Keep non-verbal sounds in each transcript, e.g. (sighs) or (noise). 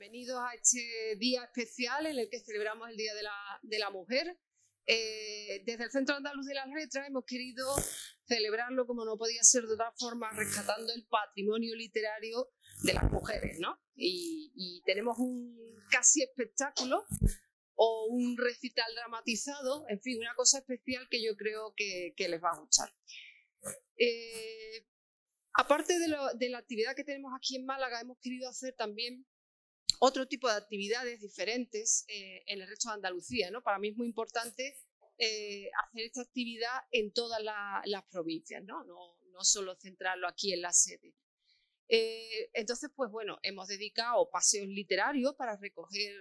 bienvenidos a este día especial en el que celebramos el Día de la, Mujer. Eh, desde el Centro Andaluz de las Letras hemos querido celebrarlo como no podía ser de otra forma, rescatando el patrimonio literario de las mujeres, Y, tenemos un casi espectáculo o un recital dramatizado, en fin, una cosa especial que yo creo que, les va a gustar. Eh, aparte de, de, la actividad que tenemos aquí en Málaga, hemos querido hacer también otro tipo de actividades diferentes eh, en el resto de Andalucía. ¿no? Para mí es muy importante eh, hacer esta actividad en todas las provincias, ¿no? ¿no? solo centrarlo aquí en la sede. Eh, entonces, pues bueno, hemos dedicado paseos literarios para recoger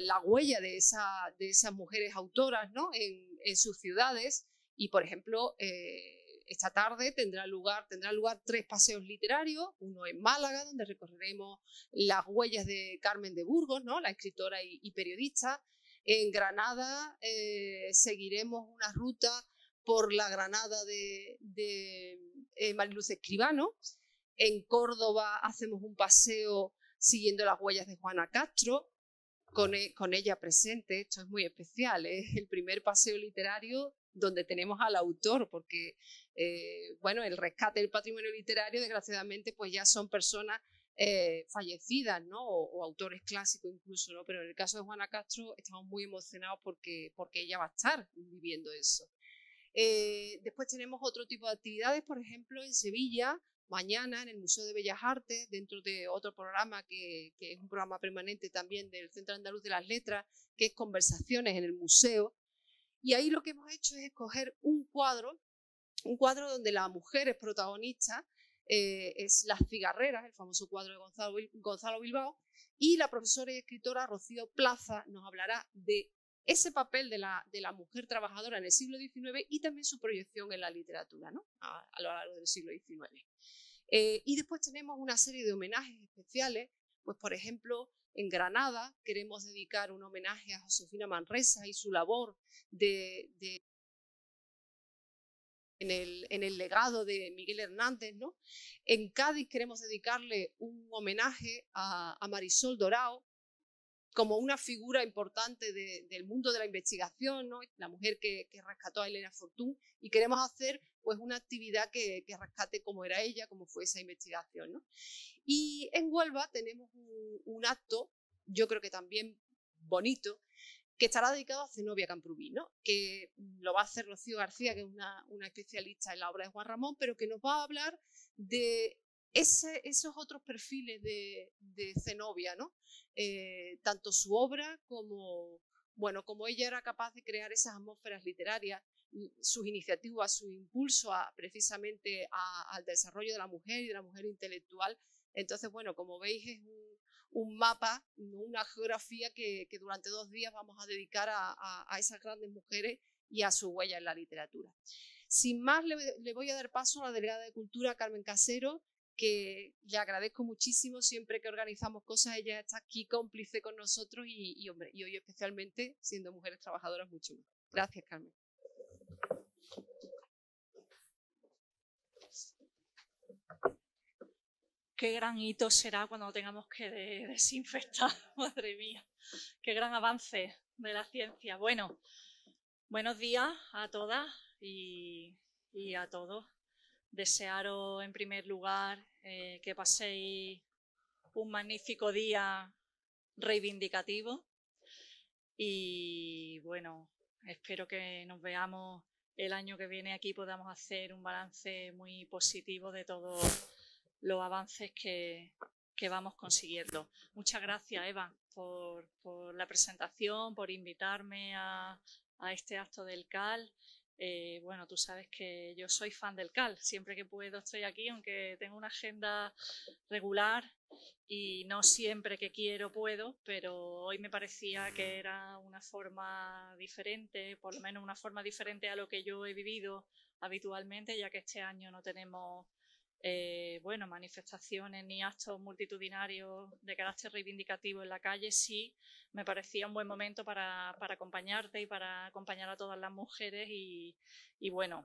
la huella de, esas mujeres autoras en, sus ciudades y, por ejemplo, esta tarde tendrá lugar, tendrá lugar tres paseos literarios, uno en Málaga, donde recorreremos las huellas de Carmen de Burgos, ¿no? la escritora y, periodista. En Granada eh, seguiremos una ruta por la Granada de, de eh, Mariluz Escribano. En Córdoba hacemos un paseo siguiendo las huellas de Juana Castro, e, con, ella presente. Esto es muy especial, es el primer paseo literario donde tenemos al autor, porque eh, bueno, el rescate del patrimonio literario, desgraciadamente, pues ya son personas eh, fallecidas, ¿no? O, autores clásicos incluso, ¿no? Pero en el caso de Juana Castro estamos muy emocionados porque, porque ella va a estar viviendo eso. Eh, después tenemos otro tipo de actividades, por ejemplo, en Sevilla, mañana en el Museo de Bellas Artes, dentro de otro programa que, que es un programa permanente también del Centro Andaluz de las Letras, que es Conversaciones en el Museo. Y ahí lo que hemos hecho es escoger un cuadro un cuadro donde la mujer es protagonista, eh, es Las cigarreras, el famoso cuadro de Gonzalo, Bilbao, y la profesora y escritora Rocío Plaza nos hablará de ese papel de la, mujer trabajadora en el siglo XIX y también su proyección en la literatura a, lo largo del siglo XIX. Eh, y después tenemos una serie de homenajes especiales, pues por ejemplo, en Granada queremos dedicar un homenaje a Josefina Manresa y su labor de en el, legado de Miguel Hernández, ¿no? En Cádiz queremos dedicarle un homenaje a, Marisol Dorao como una figura importante del mundo de la investigación, la mujer que, rescató a Elena Fortún, y queremos hacer pues, una actividad que, rescate como era ella, como fue esa investigación. Y en Huelva tenemos un acto, yo creo que también bonito, que estará dedicado a Zenobia Camprubí, que lo va a hacer Rocío García, que es una, especialista en la obra de Juan Ramón, pero que nos va a hablar de esos otros perfiles de, Zenobia, ¿no? Eh, tanto su obra como, bueno, como ella era capaz de crear esas atmósferas literarias, sus iniciativas, su impulso a, precisamente al desarrollo de la mujer y de la mujer intelectual. Entonces, bueno, como veis, es un, un mapa, una geografía que, durante dos días vamos a dedicar a, esas grandes mujeres y a su huella en la literatura. Sin más, le, voy a dar paso a la delegada de Cultura, Carmen Casero, que le agradezco muchísimo siempre que organizamos cosas, ella está aquí cómplice con nosotros y, hombre, y hoy especialmente siendo mujeres trabajadoras mucho Gracias, Carmen. qué gran hito será cuando tengamos que desinfectar, (laughs) madre mía, qué gran avance de la ciencia. Bueno, buenos días a todas y, a todos. Desearos en primer lugar eh, que paséis un magnífico día reivindicativo y bueno, espero que nos veamos el año que viene aquí, podamos hacer un balance muy positivo de todo los avances que, vamos consiguiendo. Muchas gracias, Eva, por, la presentación, por invitarme a, este acto del CAL. Eh, bueno, tú sabes que yo soy fan del CAL. Siempre que puedo estoy aquí, aunque tengo una agenda regular y no siempre que quiero puedo, pero hoy me parecía que era una forma diferente, por lo menos una forma diferente a lo que yo he vivido habitualmente, ya que este año no tenemos eh, bueno, manifestaciones ni actos multitudinarios de carácter reivindicativo en la calle, sí me parecía un buen momento para, acompañarte y para acompañar a todas las mujeres y, bueno,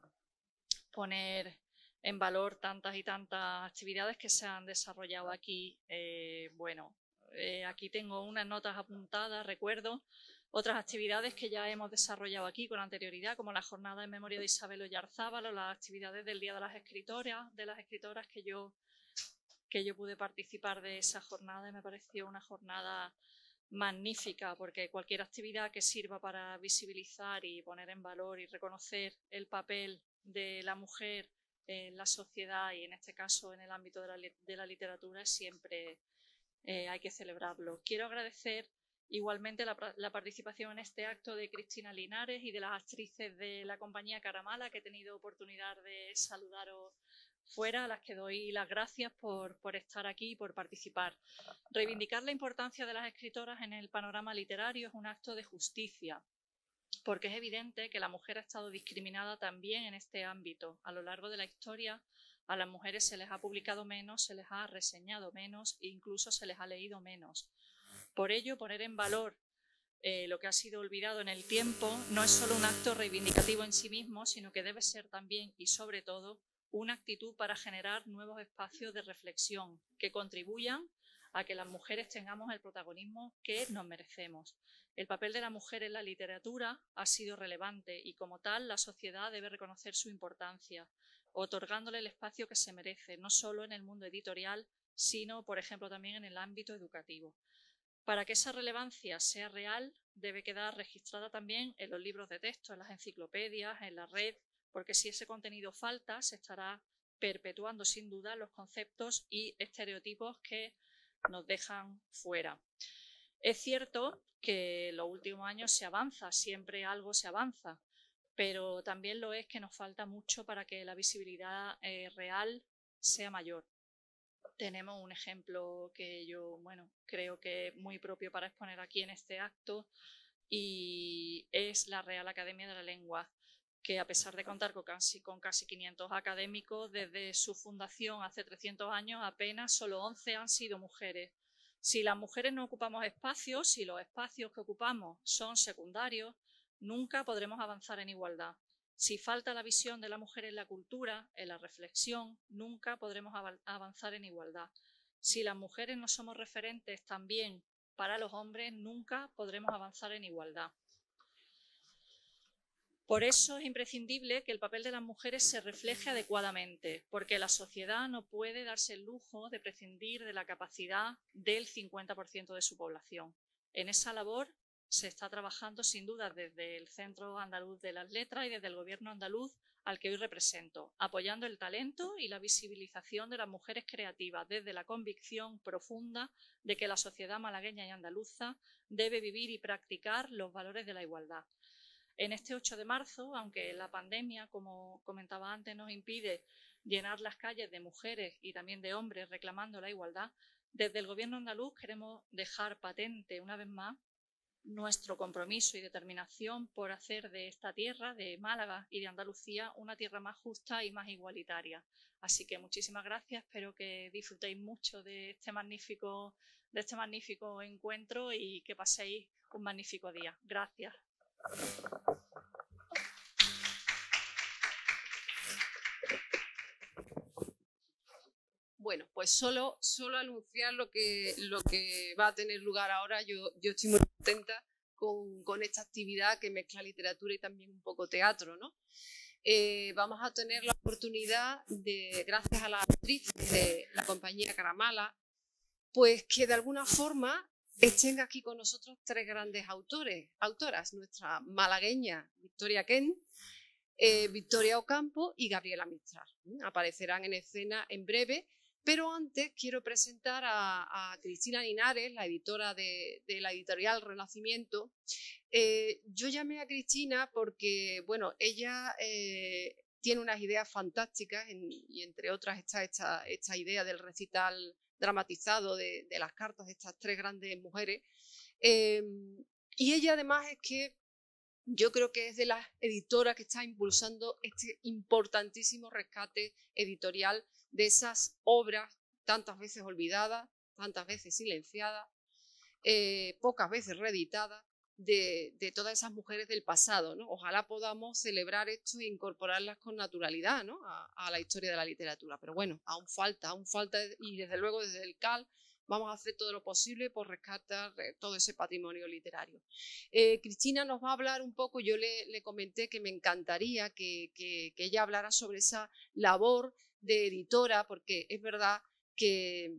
poner en valor tantas y tantas actividades que se han desarrollado aquí. Eh, bueno, eh, aquí tengo unas notas apuntadas, recuerdo otras actividades que ya hemos desarrollado aquí con anterioridad, como la jornada en memoria de Isabel Oyarzábal o las actividades del Día de las Escritoras, de las escritoras que yo, que yo pude participar de esa jornada y me pareció una jornada magnífica, porque cualquier actividad que sirva para visibilizar y poner en valor y reconocer el papel de la mujer en la sociedad y en este caso en el ámbito de la, literatura siempre eh, hay que celebrarlo. Quiero agradecer Igualmente, la, participación en este acto de Cristina Linares y de las actrices de la compañía Caramala, que he tenido oportunidad de saludaros fuera, a las que doy las gracias por estar aquí y por participar. Reivindicar la importancia de las escritoras en el panorama literario es un acto de justicia, porque es evidente que la mujer ha estado discriminada también en este ámbito. A lo largo de la historia, a las mujeres se les ha publicado menos, se les ha reseñado menos e incluso se les ha leído menos. Por ello, poner en valor eh, lo que ha sido olvidado en el tiempo no es solo un acto reivindicativo en sí mismo, sino que debe ser también y sobre todo una actitud para generar nuevos espacios de reflexión que contribuyan a que las mujeres tengamos el protagonismo que nos merecemos. El papel de la mujer en la literatura ha sido relevante y como tal la sociedad debe reconocer su importancia, otorgándole el espacio que se merece, no solo en el mundo editorial, sino, por ejemplo, también en el ámbito educativo. Para que esa relevancia sea real, debe quedar registrada también en los libros de texto, en las enciclopedias, en la red, porque si ese contenido falta, se estará perpetuando sin duda los conceptos y estereotipos que nos dejan fuera. Es cierto que en los últimos años se avanza, siempre algo se avanza, pero también lo es que nos falta mucho para que la visibilidad eh, real sea mayor. Tenemos un ejemplo que yo, bueno, creo que es muy propio para exponer aquí en este acto y es la Real Academia de la Lengua, que a pesar de contar con casi, con casi 500 académicos, desde su fundación hace 300 años apenas solo 11 han sido mujeres. Si las mujeres no ocupamos espacios, si los espacios que ocupamos son secundarios, nunca podremos avanzar en igualdad. Si falta la visión de la mujer en la cultura, en la reflexión, nunca podremos avanzar en igualdad. Si las mujeres no somos referentes también para los hombres, nunca podremos avanzar en igualdad. Por eso es imprescindible que el papel de las mujeres se refleje adecuadamente, porque la sociedad no puede darse el lujo de prescindir de la capacidad del 50% de su población. En esa labor se está trabajando sin duda desde el Centro Andaluz de las Letras y desde el Gobierno andaluz al que hoy represento, apoyando el talento y la visibilización de las mujeres creativas desde la convicción profunda de que la sociedad malagueña y andaluza debe vivir y practicar los valores de la igualdad. En este 8 de marzo, aunque la pandemia, como comentaba antes, nos impide llenar las calles de mujeres y también de hombres reclamando la igualdad, desde el Gobierno andaluz queremos dejar patente una vez más nuestro compromiso y determinación por hacer de esta tierra, de Málaga y de Andalucía, una tierra más justa y más igualitaria. Así que muchísimas gracias, espero que disfrutéis mucho de este magnífico, de este magnífico encuentro y que paséis un magnífico día. Gracias. Bueno, pues solo, solo anunciar lo que, lo que va a tener lugar ahora. Yo, yo estoy muy contenta con, esta actividad que mezcla literatura y también un poco teatro, ¿no? Eh, vamos a tener la oportunidad de, gracias a la actriz de la compañía Caramala, pues que de alguna forma estén aquí con nosotros tres grandes autores, autoras, nuestra malagueña Victoria Kent, eh, Victoria Ocampo y Gabriela Mistral. Aparecerán en escena en breve pero antes quiero presentar a, Cristina Linares, la editora de, la editorial Renacimiento. Eh, yo llamé a Cristina porque, bueno, ella eh, tiene unas ideas fantásticas y entre otras está esta, idea del recital dramatizado de, las cartas de estas tres grandes mujeres. Eh, y ella además es que yo creo que es de las editoras que está impulsando este importantísimo rescate editorial de esas obras tantas veces olvidadas, tantas veces silenciadas, eh, pocas veces reeditadas, de, todas esas mujeres del pasado. ¿no? Ojalá podamos celebrar esto e incorporarlas con naturalidad a, la historia de la literatura. Pero bueno, aún falta, aún falta, y desde luego desde el CAL vamos a hacer todo lo posible por rescatar eh, todo ese patrimonio literario. Eh, Cristina nos va a hablar un poco, yo le, comenté que me encantaría que, que, que ella hablara sobre esa labor de editora, porque es verdad que,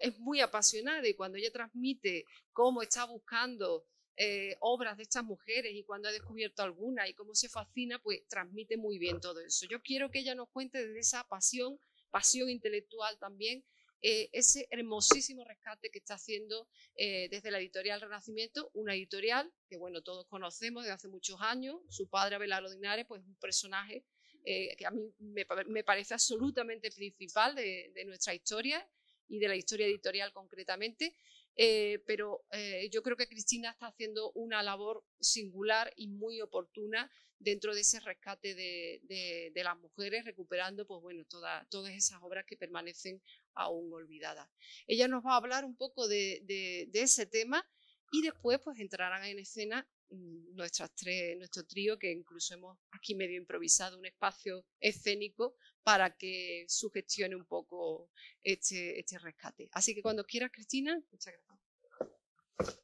es muy apasionada y cuando ella transmite cómo está buscando eh, obras de estas mujeres y cuando ha descubierto alguna y cómo se fascina, pues transmite muy bien todo eso. Yo quiero que ella nos cuente desde esa pasión, pasión intelectual también, eh, ese hermosísimo rescate que está haciendo eh, desde la editorial Renacimiento, una editorial que, bueno, todos conocemos desde hace muchos años. Su padre, Abelardo Dinares, pues un personaje eh, que a mí me, parece absolutamente principal de, nuestra historia y de la historia editorial concretamente. Eh, pero eh, yo creo que Cristina está haciendo una labor singular y muy oportuna dentro de ese rescate de, las mujeres, recuperando pues, bueno, todas esas obras que permanecen aún olvidadas. Ella nos va a hablar un poco de, de ese tema y después pues, entrarán en escena Mm, nuestras tres, nuestro trío, que incluso hemos aquí medio improvisado un espacio escénico para que sugestione un poco este, este, rescate. Así que cuando quieras, Cristina, muchas gracias.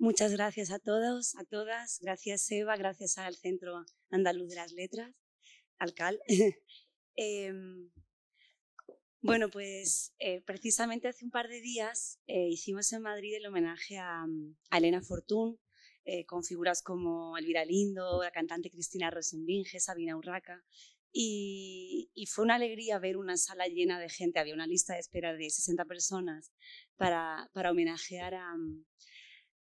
Muchas gracias a todos, a todas. Gracias, Eva. Gracias al Centro Andaluz de las Letras, al CAL. (laughs) Em, bueno, pues eh, precisamente hace un par de días eh, hicimos en Madrid el homenaje a, mm, Elena Fortún, eh, con figuras como Elvira Lindo, la cantante Cristina Rosenbinge, Sabina Urraca, y, fue una alegría ver una sala llena de gente, había una lista de espera de 60 personas para, homenajear mm,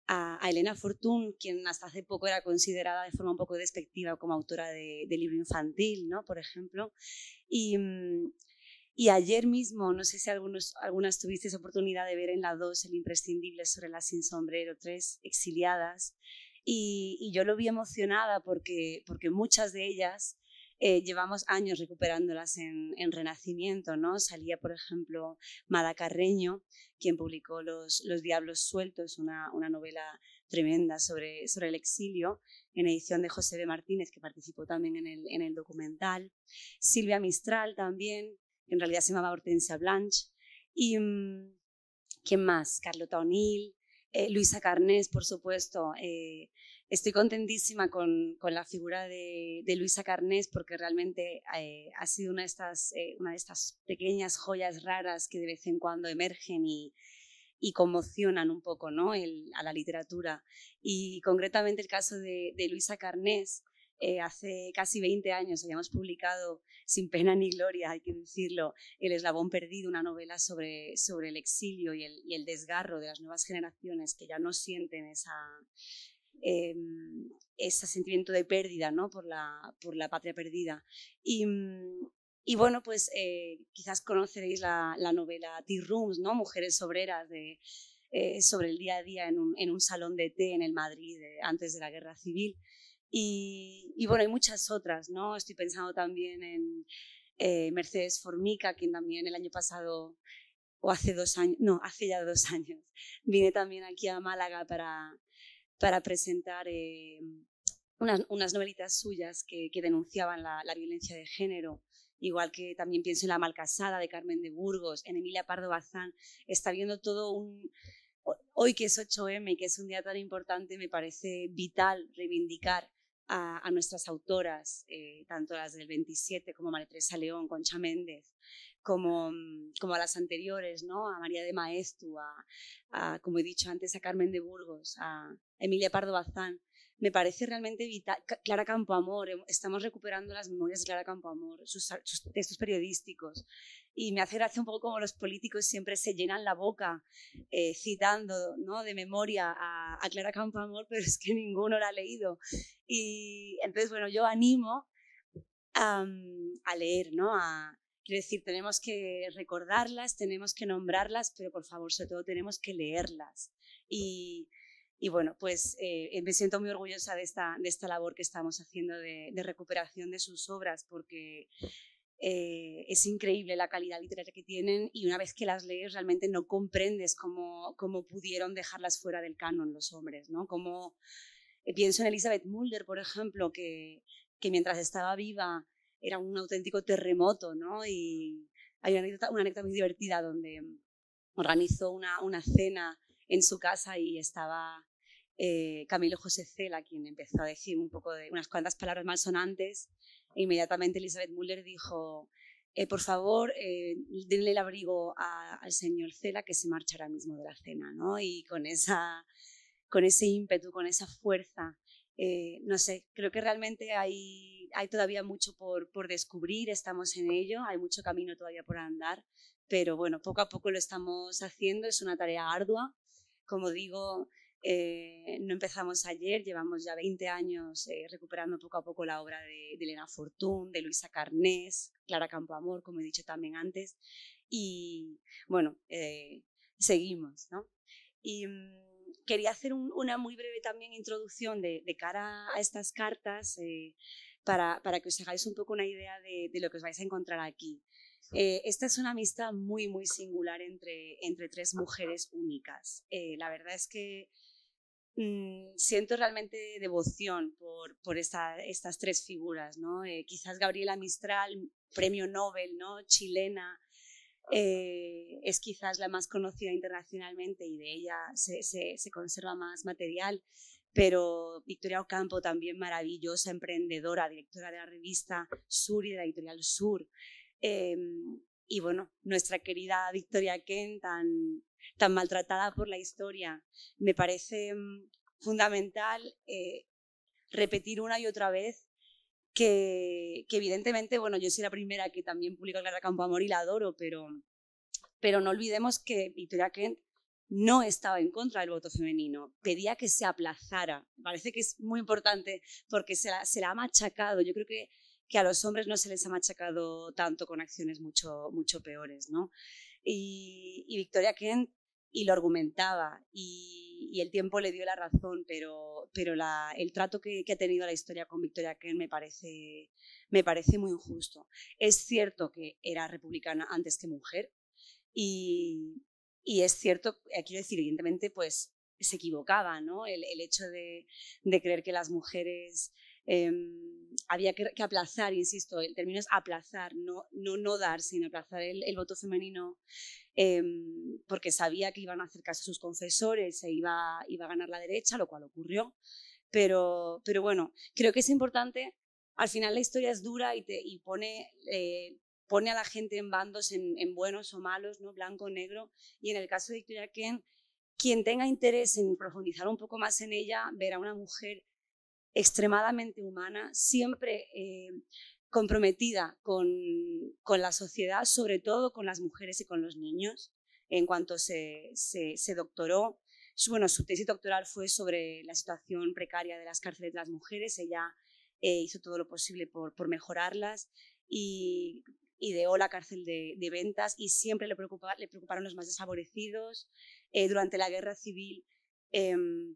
a, Elena Fortún, quien hasta hace poco era considerada de forma un poco despectiva como autora de, libro infantil, ¿no? por ejemplo. Y, mm, y ayer mismo, no sé si algunos, algunas tuvisteis oportunidad de ver en la 2 el imprescindible sobre las sin sombrero, tres exiliadas. Y, yo lo vi emocionada porque, porque muchas de ellas eh, llevamos años recuperándolas en, Renacimiento, ¿no? Salía, por ejemplo, Mada Carreño, quien publicó Los, Los Diablos Sueltos, una, novela tremenda sobre, sobre el exilio, en edición de José de Martínez, que participó también en el, en el documental. Silvia Mistral también, en realidad se llamaba Hortensia Blanche. ¿Y mm, quién más? Carlota O'Neill, eh, Luisa Carnés, por supuesto. Eh, estoy contentísima con, la figura de, Luisa Carnés porque realmente eh, ha sido una de, estas, una de estas pequeñas joyas raras que de vez en cuando emergen y, conmocionan un poco ¿no? a la literatura. Y concretamente el caso de, de Luisa Carnés eh, hace casi 20 años habíamos publicado, sin pena ni gloria, hay que decirlo, El Eslabón Perdido, una novela sobre, sobre el exilio y el, desgarro de las nuevas generaciones que ya no sienten esa, em, ese sentimiento de pérdida ¿no? por, la, por la patria perdida. Y, bueno, pues eh, quizás conoceréis la, novela Tea Rooms, ¿no? Mujeres obreras de, eh, sobre el día a día en un, en un, salón de té en el Madrid antes de la Guerra Civil. Y, bueno, hay muchas otras, ¿no? Estoy pensando también en eh, Mercedes Formica, quien también el año pasado, o hace dos años, no, hace ya dos (laughs) años, vine también aquí a Málaga para, para presentar eh, unas, novelitas suyas que, denunciaban la, violencia de género. Igual que también pienso en La Malcasada de Carmen de Burgos, en Emilia Pardo Bazán. Está viendo todo un, hoy que es 8M, que es un día tan importante, me parece vital reivindicar a, nuestras autoras, eh, tanto las del 27 como María Teresa León, Concha Méndez, como, mm, como a las anteriores, ¿no? a María de Maestu, a, como he dicho antes, a Carmen de Burgos, a Emilia Pardo Bazán. Me parece realmente vital. Clara Campoamor, estamos recuperando las memorias de Clara Campoamor, sus, sus textos periodísticos y me hace gracia un poco como los políticos siempre se llenan la boca eh, citando ¿no? de memoria a, Clara Campoamor, pero es que ninguno la ha leído. Y entonces, bueno, yo animo a, leer, ¿no? A, quiero decir, tenemos que recordarlas, tenemos que nombrarlas, pero por favor, sobre todo, tenemos que leerlas. Y, y bueno, pues eh, me siento muy orgullosa de esta, de esta labor que estamos haciendo de recuperación de sus obras, porque eh, es increíble la calidad literaria que tienen y una vez que las lees realmente no comprendes cómo, cómo pudieron dejarlas fuera del canon los hombres, ¿no? Como, eh, pienso en Elizabeth Mulder, por ejemplo, que, que mientras estaba viva era un auténtico terremoto, ¿no? Y hay una anécdota, una anécdota muy divertida donde organizó una, una cena en su casa y estaba eh, Camilo José Cela, quien empezó a decir un poco de unas cuantas palabras malsonantes Inmediatamente Elizabeth Müller dijo, eh, por favor, eh, denle el abrigo al señor Cela que se marcha ahora mismo de la cena, ¿no? Y con, esa, con ese ímpetu, con esa fuerza, eh, no sé, creo que realmente hay, hay todavía mucho por, por descubrir, estamos en ello, hay mucho camino todavía por andar, pero bueno, poco a poco lo estamos haciendo, es una tarea ardua, como digo, eh, no empezamos ayer, llevamos ya 20 años eh, recuperando poco a poco la obra de, Elena Fortún, de Luisa Carnés, Clara Campoamor, como he dicho también antes, y bueno, eh, seguimos. ¿no? Y mm, quería hacer una muy breve también introducción de, cara a estas cartas para, para, que os hagáis un poco una idea de, lo que os vais a encontrar aquí. esta es una amistad muy, muy singular entre, entre tres mujeres únicas. la verdad es que Mm, siento realmente devoción por, estas tres figuras, ¿no? Eh, quizás Gabriela Mistral, premio Nobel, ¿no? Chilena, eh, es quizás la más conocida internacionalmente y de ella se, conserva más material, pero Victoria Ocampo también maravillosa, emprendedora, directora de la revista Sur y de la editorial Sur. Em, y bueno, nuestra querida Victoria Kent, tan, maltratada por la historia, me parece mm, fundamental eh, repetir una y otra vez que, evidentemente, bueno, yo soy la primera que también publica Clara Campoamor y la adoro, pero, pero no olvidemos que Victoria Kent no estaba en contra del voto femenino, pedía que se aplazara. Parece que es muy importante porque se se la ha machacado. Yo creo que que a los hombres no se les ha machacado tanto con acciones mucho, mucho peores, ¿no? Y, Victoria Kent y lo argumentaba y, el tiempo le dio la razón, pero, pero el trato que, ha tenido la historia con Victoria Kent me parece, me parece muy injusto. Es cierto que era republicana antes que mujer y, es cierto, eh, quiero decir, evidentemente, pues se equivocaba, ¿no? El, hecho de, creer que las mujeres... Em, había que, aplazar, insisto, el término es aplazar, no no, no dar, sino aplazar el, el voto femenino, em, porque sabía que iban a hacer caso a sus confesores e iba, iba a ganar la derecha, lo cual ocurrió. Pero, pero bueno, creo que es importante, al final la historia es dura y, te, y pone, eh, pone a la gente en bandos, en, en buenos o malos, ¿no? blanco o negro, y en el caso de Victoria Ken, quien tenga interés en profundizar un poco más en ella, ver a una mujer extremadamente humana, siempre eh, comprometida con, la sociedad, sobre todo con las mujeres y con los niños. En cuanto se, doctoró, bueno, su tesis doctoral fue sobre la situación precaria de las cárceles de las mujeres. Ella eh, hizo todo lo posible por, mejorarlas y ideó la cárcel de, ventas y siempre le, preocuparon los más desfavorecidos. Eh, durante la guerra civil em,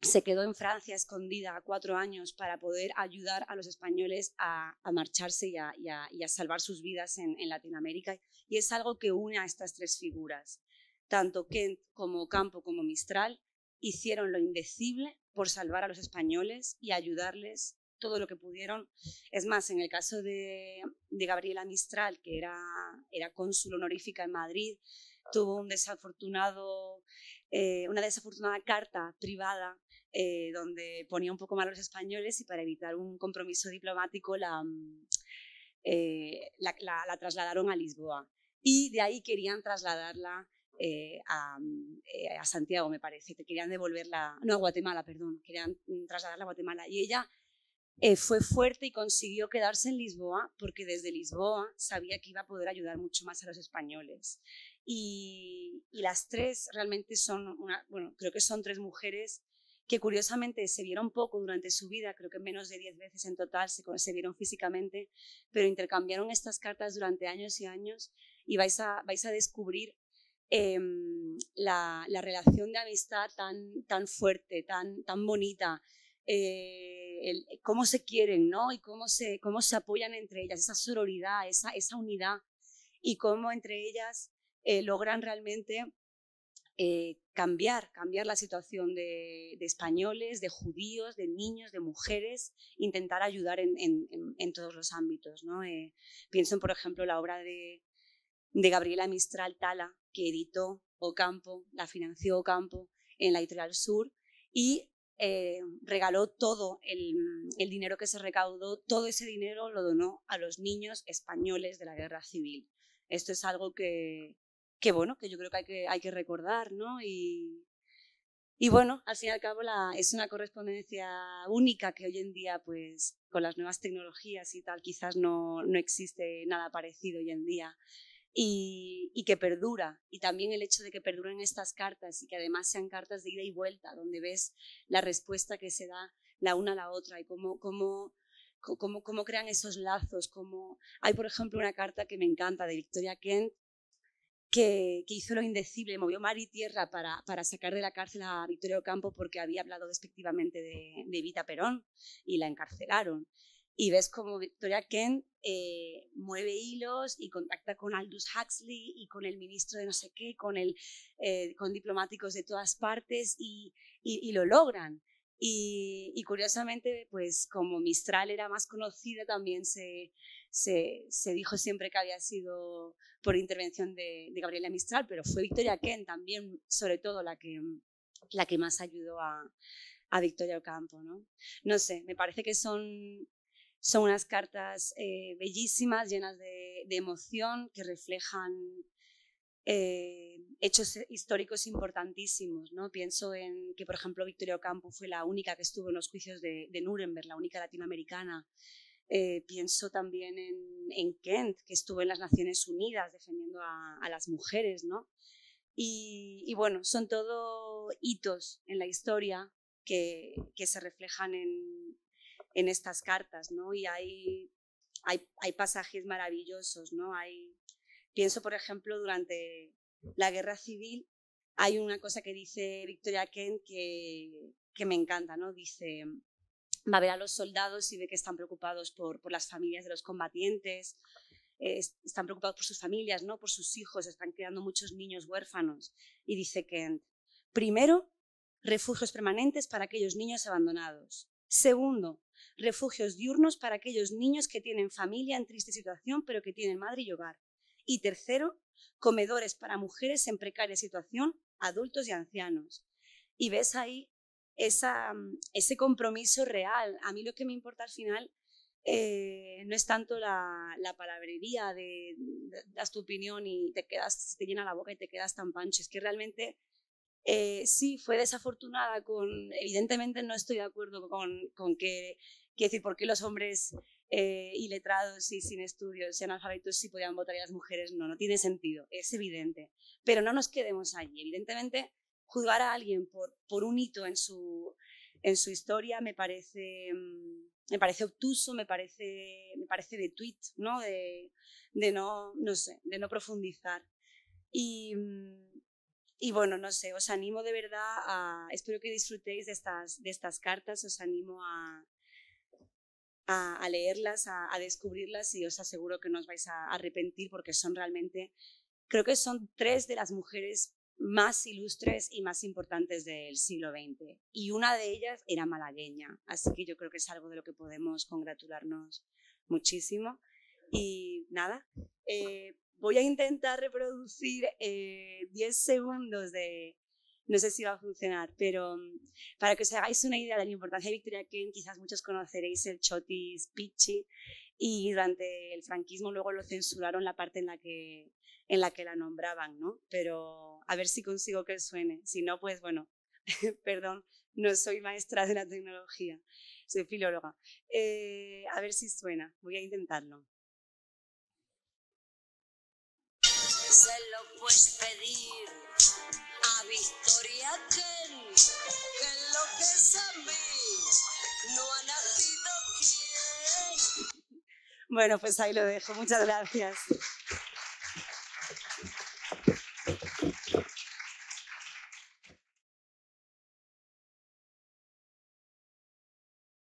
se quedó en Francia escondida cuatro años para poder ayudar a los españoles a, marcharse y a, salvar sus vidas en, Latinoamérica. Y es algo que une a estas tres figuras. Tanto Kent como Campo como Mistral hicieron lo indecible por salvar a los españoles y ayudarles todo lo que pudieron. Es más, en el caso de, Gabriela Mistral, que era, era cónsul honorífica en Madrid, tuvo un desafortunado, eh, una desafortunada carta privada eh, donde ponía un poco mal a los españoles y para evitar un compromiso diplomático mm, eh, la, la, trasladaron a Lisboa. Y de ahí querían trasladarla eh, mm, a, Santiago, me parece, querían devolverla, no, a Guatemala, perdón, querían mm, trasladarla a Guatemala. Y ella fue fuerte y consiguió quedarse en Lisboa porque desde Lisboa sabía que iba a poder ayudar mucho más a los españoles. Y, y las tres realmente son, una, bueno, creo que son tres mujeres que curiosamente se vieron poco durante su vida, creo que menos de 10 veces en total se, se vieron físicamente, pero intercambiaron estas cartas durante años y años y vais a, vais a descubrir em, la, relación de amistad tan, tan fuerte, tan, tan bonita, eh, cómo se quieren ¿no? y cómo se, cómo se apoyan entre ellas, esa sororidad, esa, esa unidad y cómo entre ellas eh, logran realmente eh, cambiar, cambiar la situación de, españoles, de judíos, de niños, de mujeres, intentar ayudar en, todos los ámbitos. ¿no? Eh, pienso en, por ejemplo, la obra de, de Gabriela Mistral Tala, que editó Ocampo, la financió Ocampo en la editorial Sur y eh, regaló todo el, dinero que se recaudó, todo ese dinero lo donó a los niños españoles de la guerra civil. Esto es algo que, que bueno, que yo creo que hay que, hay recordar, ¿no? Y, y bueno, al fin y al cabo es una correspondencia única que hoy en día, pues con las nuevas tecnologías y tal, quizás no, existe nada parecido hoy en día. Y, que perdura. Y también el hecho de que perduren estas cartas y que además sean cartas de ida y vuelta, donde ves la respuesta que se da la una a la otra y cómo, cómo, cómo, crean esos lazos. como Hay, por ejemplo, una carta que me encanta de Victoria Kent que, hizo lo indecible, movió mar y tierra para, sacar de la cárcel a Victoria Ocampo porque había hablado despectivamente de, de Evita Perón y la encarcelaron. Y ves cómo Victoria Kent eh, mueve hilos y contacta con Aldous Huxley y con el ministro de no sé qué, con, eh, diplomáticos de todas partes y lo logran. Y, curiosamente, pues como Mistral era más conocida, también se, se, se dijo siempre que había sido por intervención de, de, Gabriela Mistral, pero fue Victoria Ken también, sobre todo, la que, la que más ayudó a, a Victoria Ocampo. ¿no? no sé, me parece que son, son unas cartas eh, bellísimas, llenas de, emoción, que reflejan... Eh, hechos históricos importantísimos. ¿no? Pienso en que, por ejemplo, Victoria Ocampo fue la única que estuvo en los juicios de, Nuremberg, la única latinoamericana. Eh, pienso también en, Kent, que estuvo en las Naciones Unidas defendiendo a, las mujeres. ¿no? Y, bueno, son todo hitos en la historia que, se reflejan en, estas cartas. ¿no? Y hay, hay, hay pasajes maravillosos. ¿no? Hay, pienso, por ejemplo, durante la guerra civil, hay una cosa que dice Victoria Kent que, me encanta, ¿no? Dice, va a ver a los soldados y ve que están preocupados por, las familias de los combatientes, están preocupados por sus familias, ¿no? Por sus hijos, están creando muchos niños huérfanos. Y dice Kent, primero, refugios permanentes para aquellos niños abandonados. Segundo, refugios diurnos para aquellos niños que tienen familia en triste situación, pero que tienen madre y hogar. Y tercero, comedores para mujeres en precaria situación, adultos y ancianos. Y ves ahí esa, mm, ese compromiso real. A mí lo que me importa al final eh, no es tanto la, palabrería de, das tu opinión y te quedas, te llena la boca y te quedas tan pancho. Es que realmente eh, sí, fue desafortunada con, evidentemente no estoy de acuerdo con, con que, quiero decir, por qué los hombres eh, y letrados y sin estudios y analfabetos si podían votar y las mujeres no, no tiene sentido, es evidente. Pero no nos quedemos allí. Evidentemente, juzgar a alguien por, por un hito en su, en su historia me parece, mm, me parece obtuso, me parece, me parece de tweet, ¿no? De, de no, no sé, de no profundizar. Y, mm, y bueno, no sé, os animo de verdad a, espero que disfrutéis de estas, de estas cartas, os animo a, a, leerlas, a, descubrirlas y os aseguro que no os vais a arrepentir porque son realmente, creo que son tres de las mujeres más ilustres y más importantes del siglo XX. Y una de ellas era malagueña, así que yo creo que es algo de lo que podemos congratularnos muchísimo. Y nada, eh, voy a intentar reproducir eh, 10 segundos de, no sé si va a funcionar, pero mm, para que os hagáis una idea de la importancia de Victoria Kent, quizás muchos conoceréis el chotis Pichi y durante el franquismo luego lo censuraron la parte en la que, en la, que la nombraban, ¿no? Pero a ver si consigo que suene, si no, pues bueno, (laughs) perdón, no soy maestra de la tecnología, soy filóloga. Eh, a ver si suena, voy a intentarlo. pedir a Victoria Ken, que es a no ha nacido quien. Bueno, pues ahí lo dejo, muchas gracias.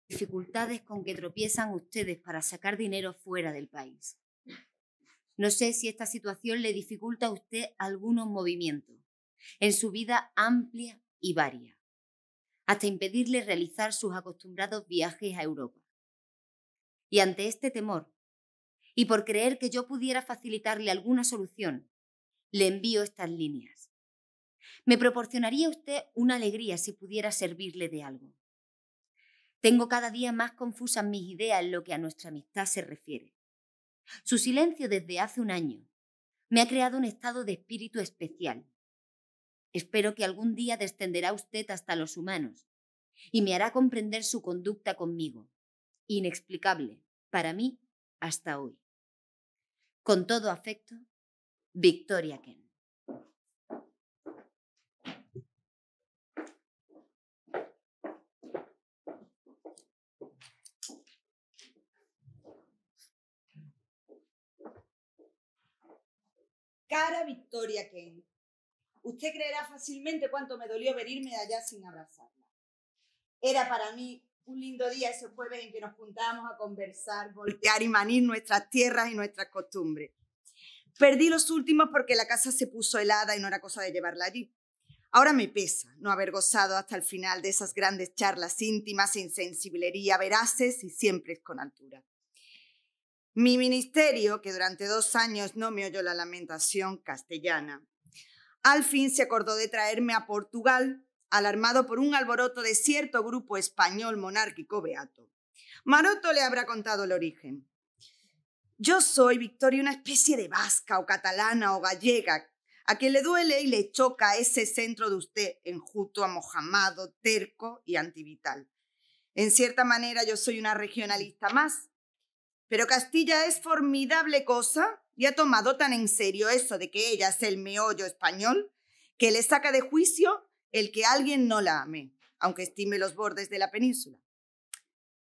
dificultades con que tropiezan ustedes para sacar dinero fuera del país. No sé si esta situación le dificulta a usted algunos movimientos en su vida amplia y varia, hasta impedirle realizar sus acostumbrados viajes a Europa. Y ante este temor, y por creer que yo pudiera facilitarle alguna solución, le envío estas líneas. Me proporcionaría usted una alegría si pudiera servirle de algo. Tengo cada día más confusas mis ideas en lo que a nuestra amistad se refiere. Su silencio desde hace un año me ha creado un estado de espíritu especial. Espero que algún día descenderá usted hasta los humanos y me hará comprender su conducta conmigo, inexplicable para mí hasta hoy. Con todo afecto, Victoria Ken. cara victoria Ken, Usted creerá fácilmente cuánto me dolió venirme de allá sin abrazarla. Era para mí un lindo día ese jueves en que nos juntábamos a conversar, voltear y manir nuestras tierras y nuestras costumbres. Perdí los últimos porque la casa se puso helada y no era cosa de llevarla allí. Ahora me pesa no haber gozado hasta el final de esas grandes charlas íntimas, sin sensiblería, veraces y siempre con altura. Mi ministerio, que durante dos años no me oyó la lamentación castellana, al fin se acordó de traerme a Portugal, alarmado por un alboroto de cierto grupo español monárquico beato. Maroto le habrá contado el origen. Yo soy, Victoria, una especie de vasca o catalana o gallega, a quien le duele y le choca ese centro de usted enjuto, amojamado, terco y antivital. En cierta manera yo soy una regionalista más, pero Castilla es formidable cosa y ha tomado tan en serio eso de que ella es el meollo español que le saca de juicio el que alguien no la ame, aunque estime los bordes de la península.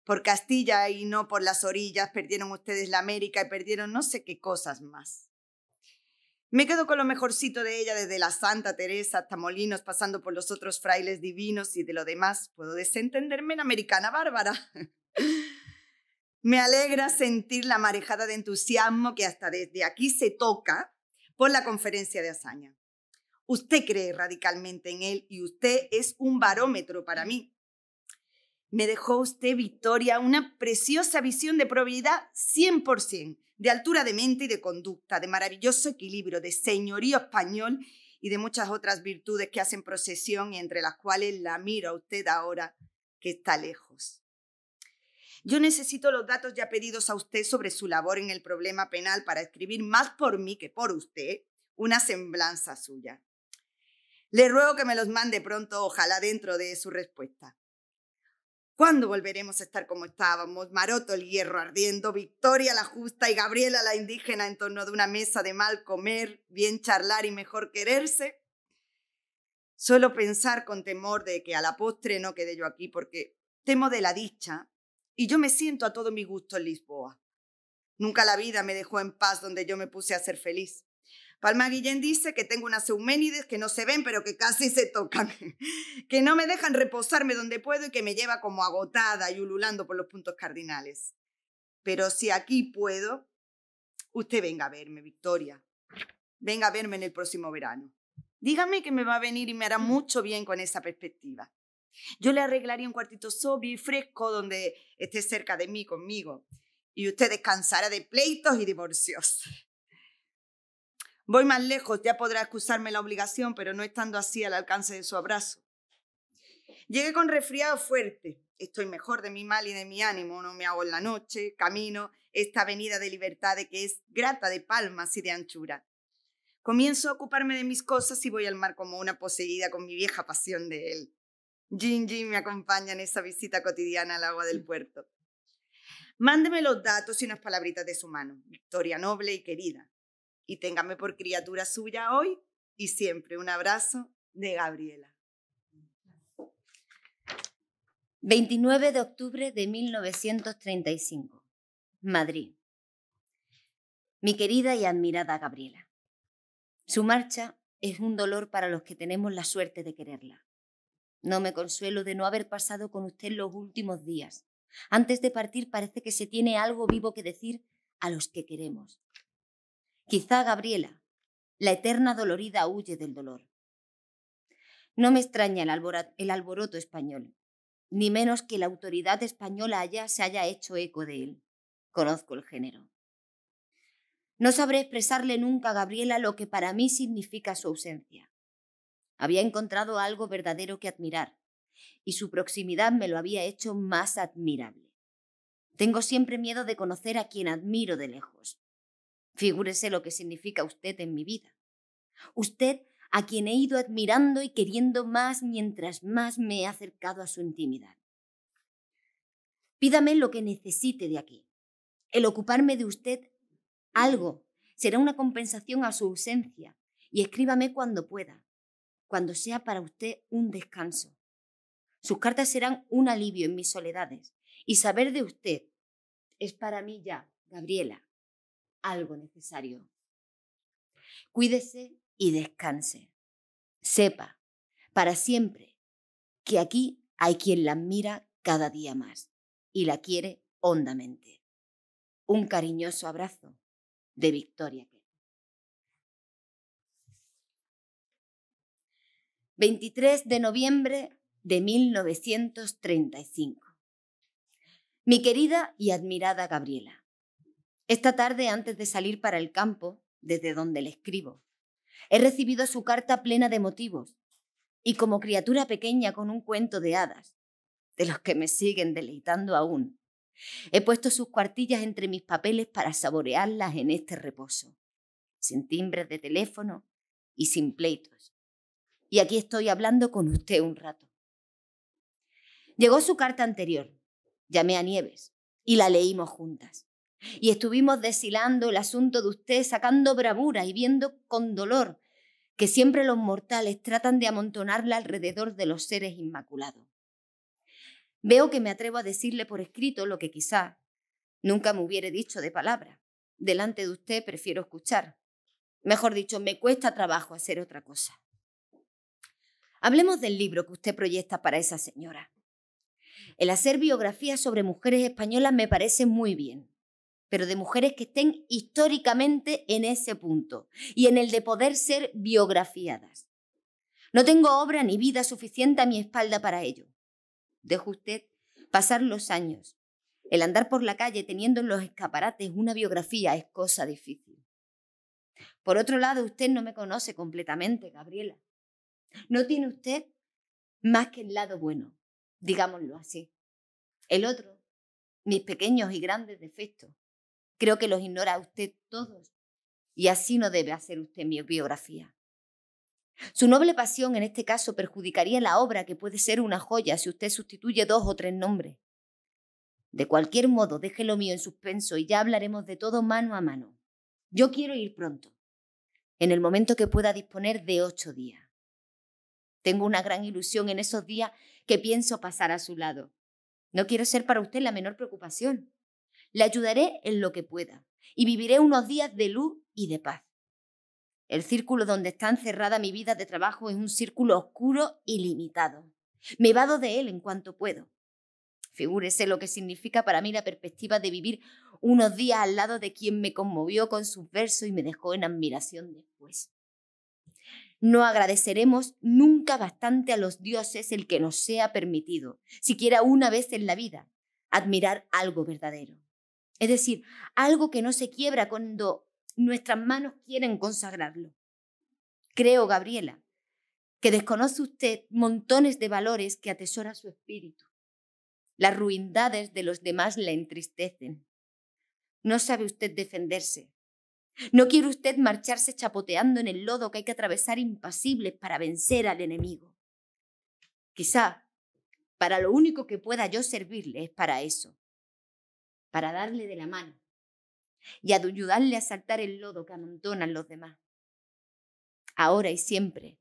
Por Castilla y no por las orillas perdieron ustedes la América y perdieron no sé qué cosas más. Me quedo con lo mejorcito de ella desde la Santa Teresa hasta Molinos, pasando por los otros frailes divinos y de lo demás. Puedo desentenderme en americana bárbara. (laughs) Me alegra sentir la marejada de entusiasmo que hasta desde aquí se toca por la conferencia de hazaña. Usted cree radicalmente en él y usted es un barómetro para mí. Me dejó usted, Victoria, una preciosa visión de probidad 100%, de altura de mente y de conducta, de maravilloso equilibrio, de señorío español y de muchas otras virtudes que hacen procesión y entre las cuales la miro a usted ahora que está lejos. Yo necesito los datos ya pedidos a usted sobre su labor en el problema penal para escribir más por mí que por usted una semblanza suya. Le ruego que me los mande pronto, ojalá dentro de su respuesta. ¿Cuándo volveremos a estar como estábamos? Maroto el hierro ardiendo, Victoria la justa y Gabriela la indígena en torno de una mesa de mal comer, bien charlar y mejor quererse. Suelo pensar con temor de que a la postre no quede yo aquí porque temo de la dicha y yo me siento a todo mi gusto en Lisboa. Nunca la vida me dejó en paz donde yo me puse a ser feliz. Palma Guillén dice que tengo unas euménides que no se ven pero que casi se tocan, (laughs) que no me dejan reposarme donde puedo y que me lleva como agotada y ululando por los puntos cardinales. Pero si aquí puedo, usted venga a verme, Victoria. Venga a verme en el próximo verano. Dígame que me va a venir y me hará mucho bien con esa perspectiva. Yo le arreglaría un cuartito sobrio y fresco donde esté cerca de mí, conmigo, y usted descansará de pleitos y divorcios. Voy más lejos, ya podrá excusarme la obligación, pero no estando así al alcance de su abrazo. Llegué con resfriado fuerte. Estoy mejor de mi mal y de mi ánimo. No me hago en la noche, camino esta avenida de libertad que es grata de palmas y de anchura. Comienzo a ocuparme de mis cosas y voy al mar como una poseída con mi vieja pasión de él. Gingy me acompaña en esa visita cotidiana al agua del puerto. Mándeme los datos y unas palabritas de su mano, Victoria noble y querida. Y téngame por criatura suya hoy y siempre. Un abrazo de Gabriela. 29 de octubre de 1935, Madrid. Mi querida y admirada Gabriela, su marcha es un dolor para los que tenemos la suerte de quererla. No me consuelo de no haber pasado con usted los últimos días. Antes de partir parece que se tiene algo vivo que decir a los que queremos. Quizá Gabriela, la eterna dolorida, huye del dolor. No me extraña el, alboroto, español, ni menos que la autoridad española allá se haya hecho eco de él. Conozco el género. No sabré expresarle nunca a Gabriela lo que para mí significa su ausencia. Había encontrado algo verdadero que admirar, y su proximidad me lo había hecho más admirable. Tengo siempre miedo de conocer a quien admiro de lejos. Figúrese lo que significa usted en mi vida. Usted a quien he ido admirando y queriendo más mientras más me he acercado a su intimidad. Pídame lo que necesite de aquí. El ocuparme de usted algo será una compensación a su ausencia y escríbame cuando pueda cuando sea para usted un descanso. Sus cartas serán un alivio en mis soledades y saber de usted es para mí ya, Gabriela, algo necesario. Cuídese y descanse. Sepa, para siempre, que aquí hay quien la admira cada día más y la quiere hondamente. Un cariñoso abrazo de Victoria. 23 de noviembre de 1935. Mi querida y admirada Gabriela, esta tarde antes de salir para el campo, desde donde le escribo, he recibido su carta plena de motivos y como criatura pequeña con un cuento de hadas, de los que me siguen deleitando aún, he puesto sus cuartillas entre mis papeles para saborearlas en este reposo, sin timbres de teléfono y sin pleitos y aquí estoy hablando con usted un rato. Llegó su carta anterior. Llamé a Nieves y la leímos juntas. Y estuvimos deshilando el asunto de usted, sacando bravura y viendo con dolor que siempre los mortales tratan de amontonarla alrededor de los seres inmaculados. Veo que me atrevo a decirle por escrito lo que quizá nunca me hubiere dicho de palabra. Delante de usted prefiero escuchar. Mejor dicho, me cuesta trabajo hacer otra cosa. Hablemos del libro que usted proyecta para esa señora. El hacer biografías sobre mujeres españolas me parece muy bien, pero de mujeres que estén históricamente en ese punto y en el de poder ser biografiadas. No tengo obra ni vida suficiente a mi espalda para ello. Dejo usted pasar los años. El andar por la calle teniendo en los escaparates una biografía es cosa difícil. Por otro lado, usted no me conoce completamente, Gabriela. No tiene usted más que el lado bueno, digámoslo así. El otro, mis pequeños y grandes defectos, creo que los ignora usted todos y así no debe hacer usted mi biografía. Su noble pasión en este caso perjudicaría la obra que puede ser una joya si usted sustituye dos o tres nombres. De cualquier modo, déjelo mío en suspenso y ya hablaremos de todo mano a mano. Yo quiero ir pronto, en el momento que pueda disponer de ocho días. Tengo una gran ilusión en esos días que pienso pasar a su lado. No quiero ser para usted la menor preocupación. Le ayudaré en lo que pueda y viviré unos días de luz y de paz. El círculo donde está encerrada mi vida de trabajo es un círculo oscuro y limitado. Me vado de él en cuanto puedo. Figúrese lo que significa para mí la perspectiva de vivir unos días al lado de quien me conmovió con sus versos y me dejó en admiración después. No agradeceremos nunca bastante a los dioses el que nos sea permitido, siquiera una vez en la vida, admirar algo verdadero. Es decir, algo que no se quiebra cuando nuestras manos quieren consagrarlo. Creo, Gabriela, que desconoce usted montones de valores que atesora su espíritu. Las ruindades de los demás la entristecen. No sabe usted defenderse, ¿No quiere usted marcharse chapoteando en el lodo que hay que atravesar impasibles para vencer al enemigo? Quizá para lo único que pueda yo servirle es para eso, para darle de la mano y ayudarle a saltar el lodo que amontonan los demás. Ahora y siempre,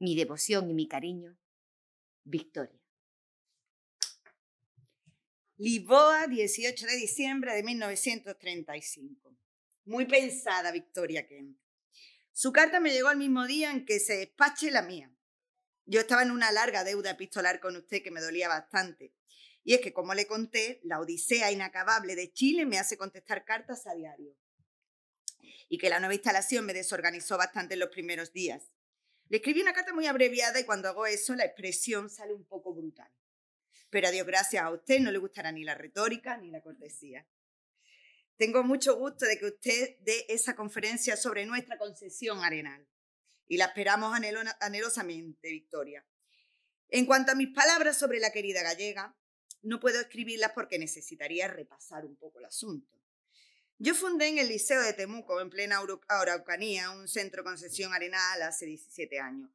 mi devoción y mi cariño, Victoria. Lisboa, 18 de diciembre de 1935. Muy pensada, Victoria Kent. Su carta me llegó al mismo día en que se despache la mía. Yo estaba en una larga deuda epistolar con usted que me dolía bastante. Y es que, como le conté, la odisea inacabable de Chile me hace contestar cartas a diario. Y que la nueva instalación me desorganizó bastante en los primeros días. Le escribí una carta muy abreviada y cuando hago eso la expresión sale un poco brutal. Pero a Dios gracias a usted no le gustará ni la retórica ni la cortesía. Tengo mucho gusto de que usted dé esa conferencia sobre nuestra concesión arenal y la esperamos anhelosamente, Victoria. En cuanto a mis palabras sobre la querida gallega, no puedo escribirlas porque necesitaría repasar un poco el asunto. Yo fundé en el Liceo de Temuco, en plena Araucanía, un centro concesión arenal hace 17 años.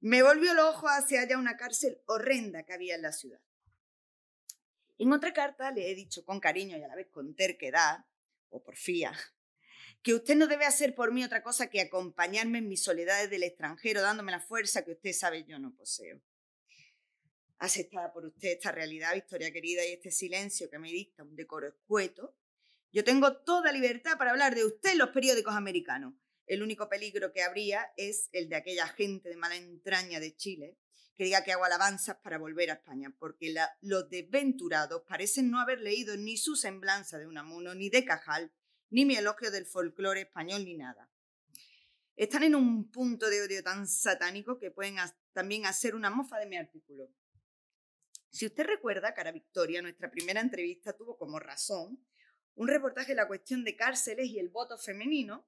Me volvió el ojo hacia allá una cárcel horrenda que había en la ciudad. En otra carta le he dicho con cariño y a la vez con terquedad o porfía, que usted no debe hacer por mí otra cosa que acompañarme en mis soledades del extranjero, dándome la fuerza que usted sabe yo no poseo. Aceptada por usted esta realidad, historia querida, y este silencio que me dicta un decoro escueto, yo tengo toda libertad para hablar de usted en los periódicos americanos. El único peligro que habría es el de aquella gente de mala entraña de Chile, que diga que hago alabanzas para volver a España, porque los desventurados parecen no haber leído ni su semblanza de Unamuno, ni de Cajal, ni mi elogio del folclore español, ni nada. Están en un punto de odio tan satánico que pueden también hacer una mofa de mi artículo. Si usted recuerda, cara Victoria, nuestra primera entrevista tuvo como razón un reportaje de la cuestión de cárceles y el voto femenino,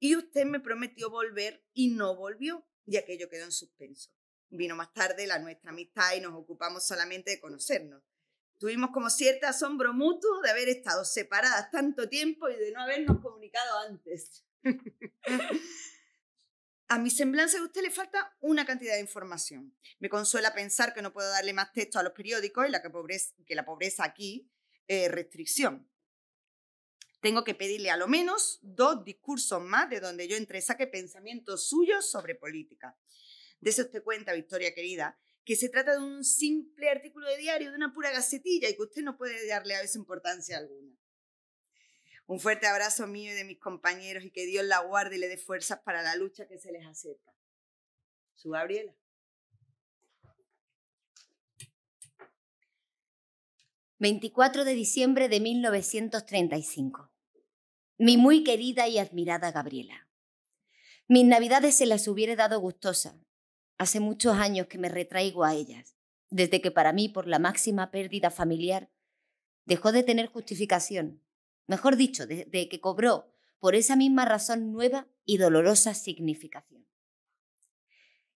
y usted me prometió volver y no volvió, y aquello quedó en suspenso vino más tarde la nuestra amistad y nos ocupamos solamente de conocernos. Tuvimos como cierto asombro mutuo de haber estado separadas tanto tiempo y de no habernos comunicado antes. A mi semblanza de usted le falta una cantidad de información. Me consuela pensar que no puedo darle más texto a los periódicos y la que, que la pobreza aquí eh, restricción. Tengo que pedirle a lo menos dos discursos más de donde yo entre saque pensamientos suyos sobre política. De eso te cuenta, Victoria querida, que se trata de un simple artículo de diario, de una pura gacetilla y que usted no puede darle a veces importancia alguna. Un fuerte abrazo mío y de mis compañeros y que Dios la guarde y le dé fuerzas para la lucha que se les acerca. Su Gabriela. ...24 de diciembre de 1935... ...mi muy querida y admirada Gabriela... ...mis navidades se las hubiera dado gustosa... Hace muchos años que me retraigo a ellas, desde que para mí, por la máxima pérdida familiar, dejó de tener justificación, mejor dicho, desde de que cobró por esa misma razón nueva y dolorosa significación.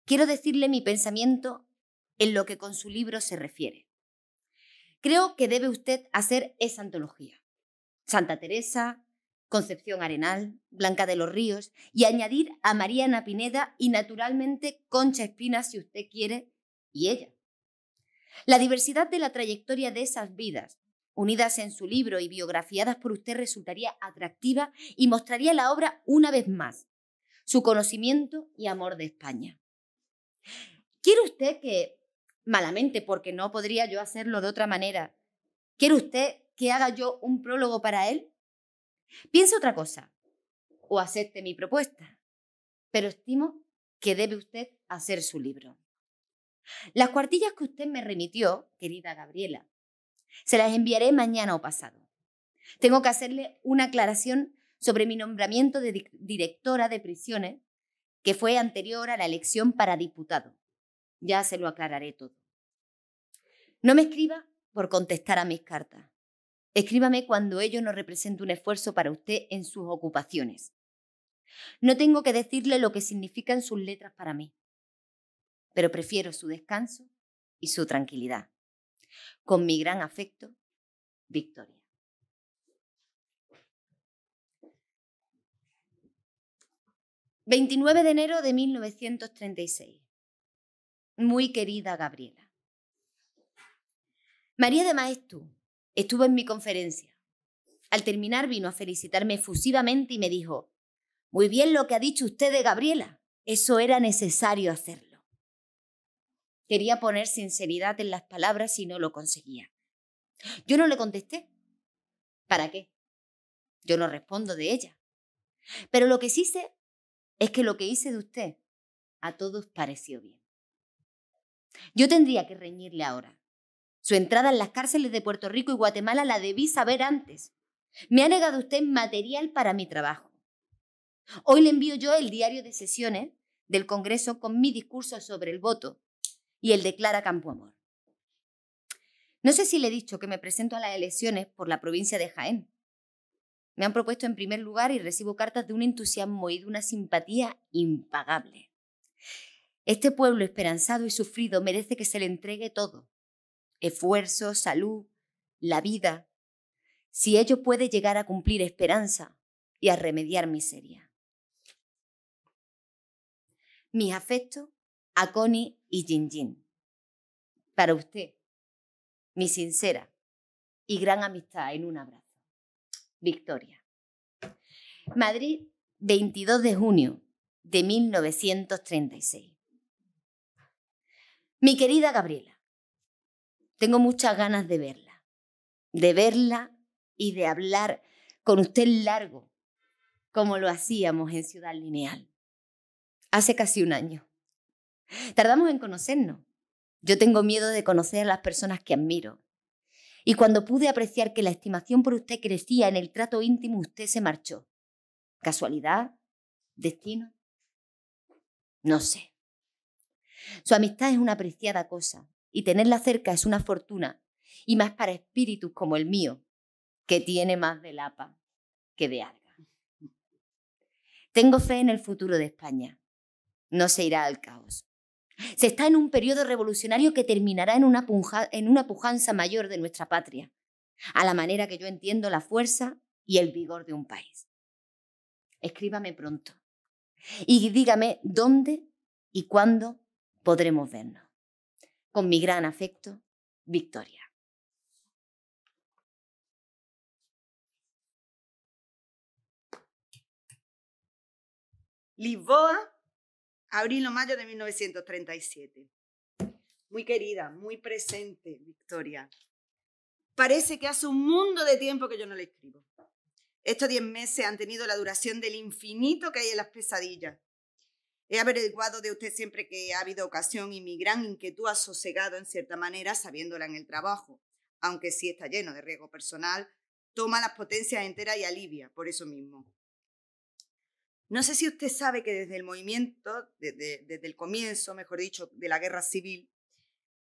Quiero decirle mi pensamiento en lo que con su libro se refiere. Creo que debe usted hacer esa antología. Santa Teresa, Concepción Arenal, Blanca de los Ríos, y añadir a Mariana Pineda y naturalmente Concha Espina si usted quiere, y ella. La diversidad de la trayectoria de esas vidas, unidas en su libro y biografiadas por usted, resultaría atractiva y mostraría la obra una vez más, su conocimiento y amor de España. ¿Quiere usted que, malamente, porque no podría yo hacerlo de otra manera, quiere usted que haga yo un prólogo para él? Piense otra cosa o acepte mi propuesta, pero estimo que debe usted hacer su libro. Las cuartillas que usted me remitió, querida Gabriela, se las enviaré mañana o pasado. Tengo que hacerle una aclaración sobre mi nombramiento de directora de prisiones, que fue anterior a la elección para diputado. Ya se lo aclararé todo. No me escriba por contestar a mis cartas. Escríbame cuando ello no represente un esfuerzo para usted en sus ocupaciones. No tengo que decirle lo que significan sus letras para mí, pero prefiero su descanso y su tranquilidad. Con mi gran afecto, Victoria. ...29 de enero de 1936... ...muy querida Gabriela... ...María de Maestú... Estuvo en mi conferencia. Al terminar vino a felicitarme efusivamente y me dijo, muy bien lo que ha dicho usted de Gabriela, eso era necesario hacerlo. Quería poner sinceridad en las palabras y no lo conseguía. Yo no le contesté. ¿Para qué? Yo no respondo de ella. Pero lo que sí sé es que lo que hice de usted a todos pareció bien. Yo tendría que reñirle ahora, su entrada en las cárceles de Puerto Rico y Guatemala la debí saber antes. Me ha negado usted material para mi trabajo. Hoy le envío yo el diario de sesiones del Congreso con mi discurso sobre el voto y el de Clara Campoamor. No sé si le he dicho que me presento a las elecciones por la provincia de Jaén. Me han propuesto en primer lugar y recibo cartas de un entusiasmo y de una simpatía impagable. Este pueblo esperanzado y sufrido merece que se le entregue todo, esfuerzo, salud, la vida, si ello puede llegar a cumplir esperanza y a remediar miseria. Mis afectos a Connie y jean Jin. Para usted, mi sincera y gran amistad en un abrazo. Victoria. Madrid, 22 de junio de 1936. Mi querida Gabriela, tengo muchas ganas de verla, de verla y de hablar con usted largo, como lo hacíamos en Ciudad Lineal, hace casi un año. Tardamos en conocernos. Yo tengo miedo de conocer a las personas que admiro. Y cuando pude apreciar que la estimación por usted crecía en el trato íntimo, usted se marchó. ¿Casualidad? ¿Destino? No sé. Su amistad es una apreciada cosa, y tenerla cerca es una fortuna, y más para espíritus como el mío, que tiene más de lapa que de alga. Tengo fe en el futuro de España. No se irá al caos. Se está en un periodo revolucionario que terminará en una, en una pujanza mayor de nuestra patria, a la manera que yo entiendo la fuerza y el vigor de un país. Escríbame pronto y dígame dónde y cuándo podremos vernos. Con mi gran afecto, Victoria. Lisboa, abril o mayo de 1937. Muy querida, muy presente, Victoria. Parece que hace un mundo de tiempo que yo no le escribo. Estos diez meses han tenido la duración del infinito que hay en las pesadillas. He averiguado de usted siempre que ha habido ocasión y mi gran inquietud ha sosegado en cierta manera sabiéndola en el trabajo, aunque sí está lleno de riesgo personal, toma las potencias enteras y alivia, por eso mismo. No sé si usted sabe que desde el movimiento, desde, desde el comienzo, mejor dicho, de la guerra civil,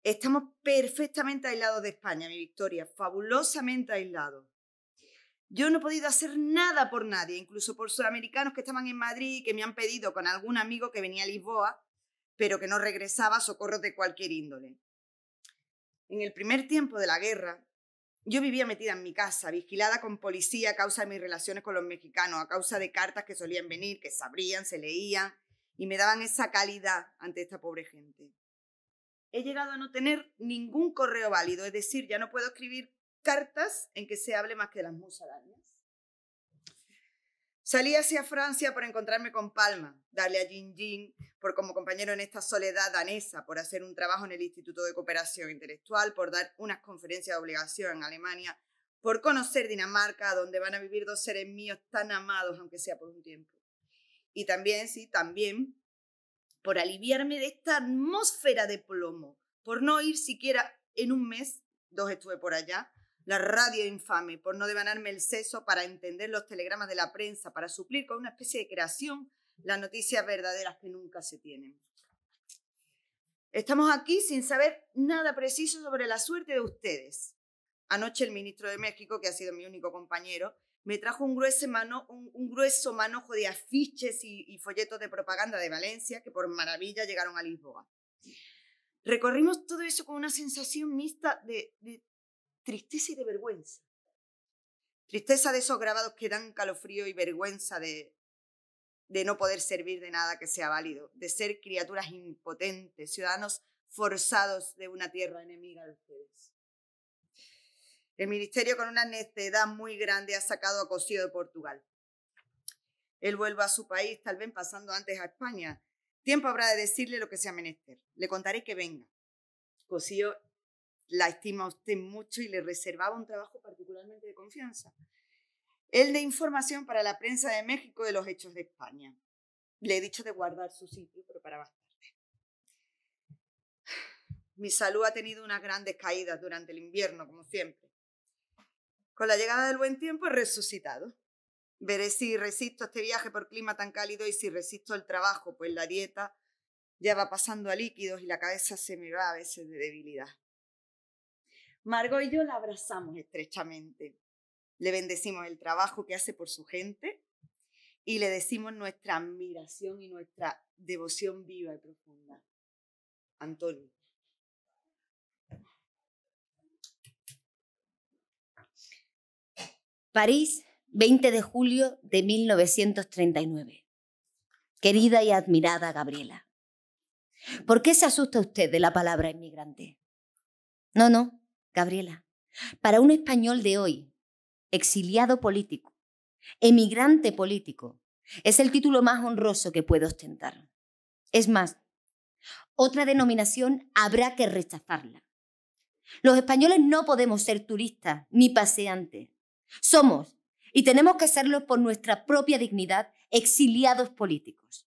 estamos perfectamente aislados de España, mi Victoria, fabulosamente aislados. Yo no he podido hacer nada por nadie, incluso por sudamericanos que estaban en Madrid y que me han pedido con algún amigo que venía a Lisboa, pero que no regresaba a socorros de cualquier índole. En el primer tiempo de la guerra, yo vivía metida en mi casa, vigilada con policía a causa de mis relaciones con los mexicanos, a causa de cartas que solían venir, que se abrían, se leían y me daban esa calidad ante esta pobre gente. He llegado a no tener ningún correo válido, es decir, ya no puedo escribir cartas en que se hable más que de las musarañas. Salí hacia Francia por encontrarme con Palma, darle a Jin por como compañero en esta soledad danesa, por hacer un trabajo en el Instituto de Cooperación Intelectual, por dar unas conferencias de obligación en Alemania, por conocer Dinamarca, donde van a vivir dos seres míos tan amados, aunque sea por un tiempo. Y también, sí, también por aliviarme de esta atmósfera de plomo, por no ir siquiera en un mes, dos estuve por allá, la radio infame, por no devanarme el seso para entender los telegramas de la prensa, para suplir con una especie de creación las noticias verdaderas que nunca se tienen. Estamos aquí sin saber nada preciso sobre la suerte de ustedes. Anoche el ministro de México, que ha sido mi único compañero, me trajo un grueso, mano, grueso manojo de afiches y, folletos de propaganda de Valencia que por maravilla llegaron a Lisboa. Recorrimos todo eso con una sensación mixta de tristeza y de vergüenza. Tristeza de esos grabados que dan calofrío y vergüenza de, de no poder servir de nada que sea válido, de ser criaturas impotentes, ciudadanos forzados de una tierra enemiga de ustedes. El ministerio con una necedad muy grande ha sacado a Cosío de Portugal. Él vuelve a su país, tal vez pasando antes a España. Tiempo habrá de decirle lo que sea menester. Le contaré que venga. Cosío la estima usted mucho y le reservaba un trabajo particularmente de confianza. El de información para la prensa de México de los hechos de España. Le he dicho de guardar su sitio, pero para bastante. Mi salud ha tenido unas grandes caídas durante el invierno, como siempre. Con la llegada del buen tiempo he resucitado. Veré si resisto este viaje por clima tan cálido y si resisto el trabajo, pues la dieta ya va pasando a líquidos y la cabeza se me va a veces de debilidad. Margot y yo la abrazamos estrechamente, le bendecimos el trabajo que hace por su gente y le decimos nuestra admiración y nuestra devoción viva y profunda. Antonio. París, 20 de julio de 1939. Querida y admirada Gabriela, ¿por qué se asusta usted de la palabra inmigrante? No, no, Gabriela, para un español de hoy, exiliado político, emigrante político, es el título más honroso que puedo ostentar. Es más, otra denominación habrá que rechazarla. Los españoles no podemos ser turistas ni paseantes. Somos, y tenemos que serlo por nuestra propia dignidad, exiliados políticos.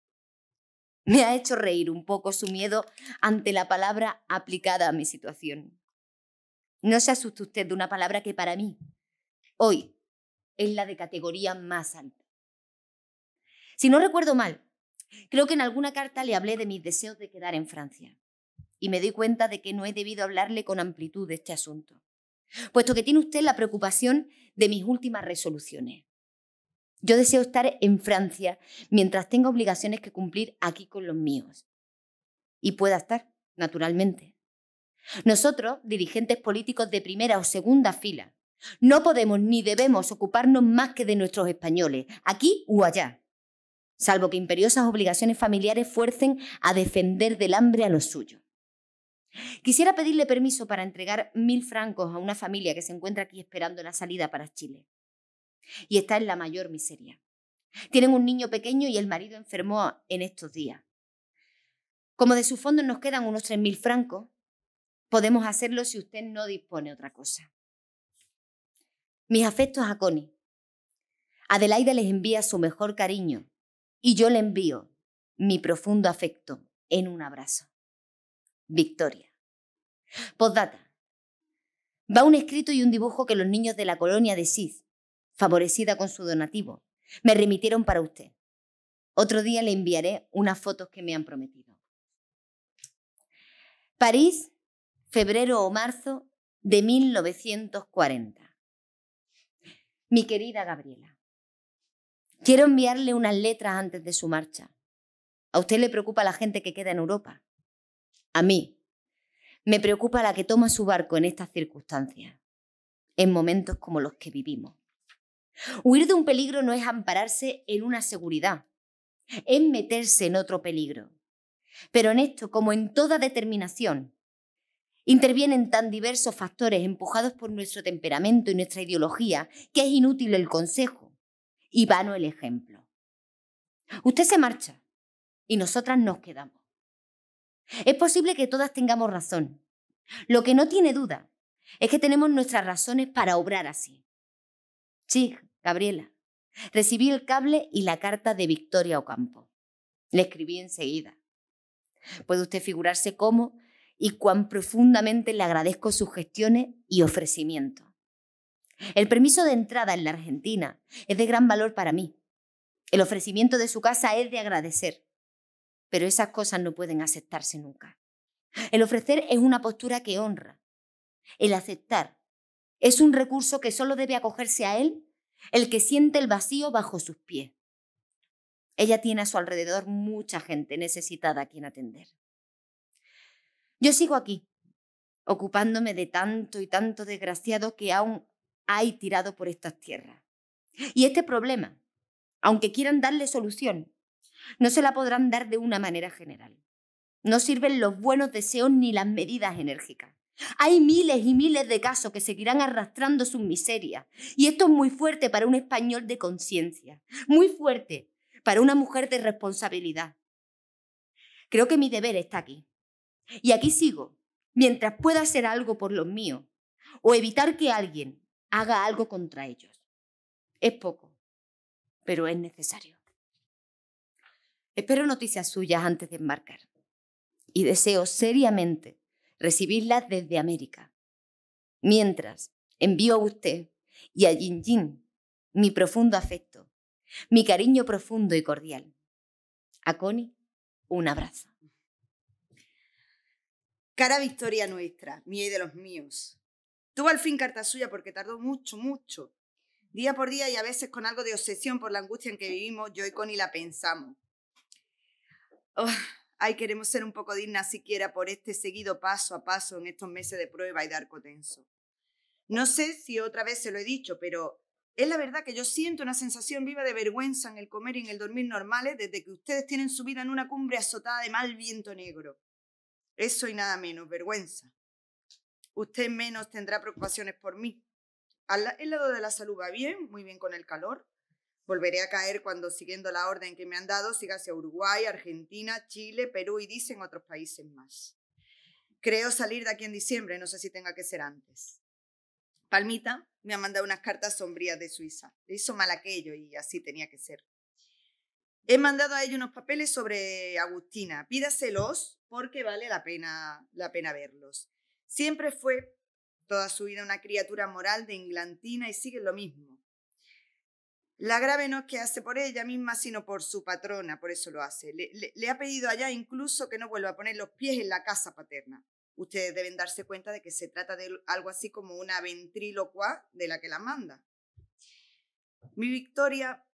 Me ha hecho reír un poco su miedo ante la palabra aplicada a mi situación. No se asuste usted de una palabra que para mí hoy es la de categoría más alta. Si no recuerdo mal, creo que en alguna carta le hablé de mis deseos de quedar en Francia y me doy cuenta de que no he debido hablarle con amplitud de este asunto, puesto que tiene usted la preocupación de mis últimas resoluciones. Yo deseo estar en Francia mientras tenga obligaciones que cumplir aquí con los míos. Y pueda estar, naturalmente. Nosotros, dirigentes políticos de primera o segunda fila, no podemos ni debemos ocuparnos más que de nuestros españoles, aquí u allá, salvo que imperiosas obligaciones familiares fuercen a defender del hambre a los suyos. Quisiera pedirle permiso para entregar mil francos a una familia que se encuentra aquí esperando la salida para Chile. Y está en la mayor miseria. Tienen un niño pequeño y el marido enfermó en estos días. Como de su fondo nos quedan unos tres mil francos, podemos hacerlo si usted no dispone otra cosa. Mis afectos a Connie. Adelaida les envía su mejor cariño y yo le envío mi profundo afecto en un abrazo. Victoria. Postdata. Va un escrito y un dibujo que los niños de la colonia de Cid, favorecida con su donativo, me remitieron para usted. Otro día le enviaré unas fotos que me han prometido. París, febrero o marzo de 1940. Mi querida Gabriela, quiero enviarle unas letras antes de su marcha. A usted le preocupa la gente que queda en Europa. A mí. Me preocupa la que toma su barco en estas circunstancias, en momentos como los que vivimos. Huir de un peligro no es ampararse en una seguridad, es meterse en otro peligro. Pero en esto, como en toda determinación, Intervienen tan diversos factores empujados por nuestro temperamento y nuestra ideología que es inútil el consejo y vano el ejemplo. Usted se marcha y nosotras nos quedamos. Es posible que todas tengamos razón. Lo que no tiene duda es que tenemos nuestras razones para obrar así. Chig, Gabriela, recibí el cable y la carta de Victoria Ocampo. Le escribí enseguida. Puede usted figurarse cómo y cuán profundamente le agradezco sus gestiones y ofrecimientos. El permiso de entrada en la Argentina es de gran valor para mí. El ofrecimiento de su casa es de agradecer, pero esas cosas no pueden aceptarse nunca. El ofrecer es una postura que honra. El aceptar es un recurso que solo debe acogerse a él el que siente el vacío bajo sus pies. Ella tiene a su alrededor mucha gente necesitada a quien atender. Yo sigo aquí, ocupándome de tanto y tanto desgraciado que aún hay tirado por estas tierras. Y este problema, aunque quieran darle solución, no se la podrán dar de una manera general. No sirven los buenos deseos ni las medidas enérgicas. Hay miles y miles de casos que seguirán arrastrando sus miserias. Y esto es muy fuerte para un español de conciencia, muy fuerte para una mujer de responsabilidad. Creo que mi deber está aquí, y aquí sigo, mientras pueda hacer algo por los míos o evitar que alguien haga algo contra ellos. Es poco, pero es necesario. Espero noticias suyas antes de embarcar y deseo seriamente recibirlas desde América. Mientras, envío a usted y a Jin Jin mi profundo afecto, mi cariño profundo y cordial. A Connie, un abrazo. Cara victoria nuestra, mía y de los míos. Tuvo al fin carta suya porque tardó mucho, mucho. Día por día y a veces con algo de obsesión por la angustia en que vivimos, yo y Connie la pensamos. Oh, ay, queremos ser un poco dignas siquiera por este seguido paso a paso en estos meses de prueba y de arco tenso. No sé si otra vez se lo he dicho, pero es la verdad que yo siento una sensación viva de vergüenza en el comer y en el dormir normales desde que ustedes tienen su vida en una cumbre azotada de mal viento negro. Eso y nada menos, vergüenza. Usted menos tendrá preocupaciones por mí. el lado de la salud va bien, muy bien con el calor. Volveré a caer cuando, siguiendo la orden que me han dado, siga hacia Uruguay, Argentina, Chile, Perú y dicen otros países más. Creo salir de aquí en diciembre, no sé si tenga que ser antes. Palmita me ha mandado unas cartas sombrías de Suiza. Le hizo mal aquello y así tenía que ser. He mandado a ella unos papeles sobre Agustina. Pídaselos porque vale la pena, la pena verlos. Siempre fue toda su vida una criatura moral de Inglantina y sigue lo mismo. La grave no es que hace por ella misma, sino por su patrona, por eso lo hace. Le, ha pedido allá incluso que no vuelva a poner los pies en la casa paterna. Ustedes deben darse cuenta de que se trata de algo así como una ventrílocua de la que la manda. Mi victoria,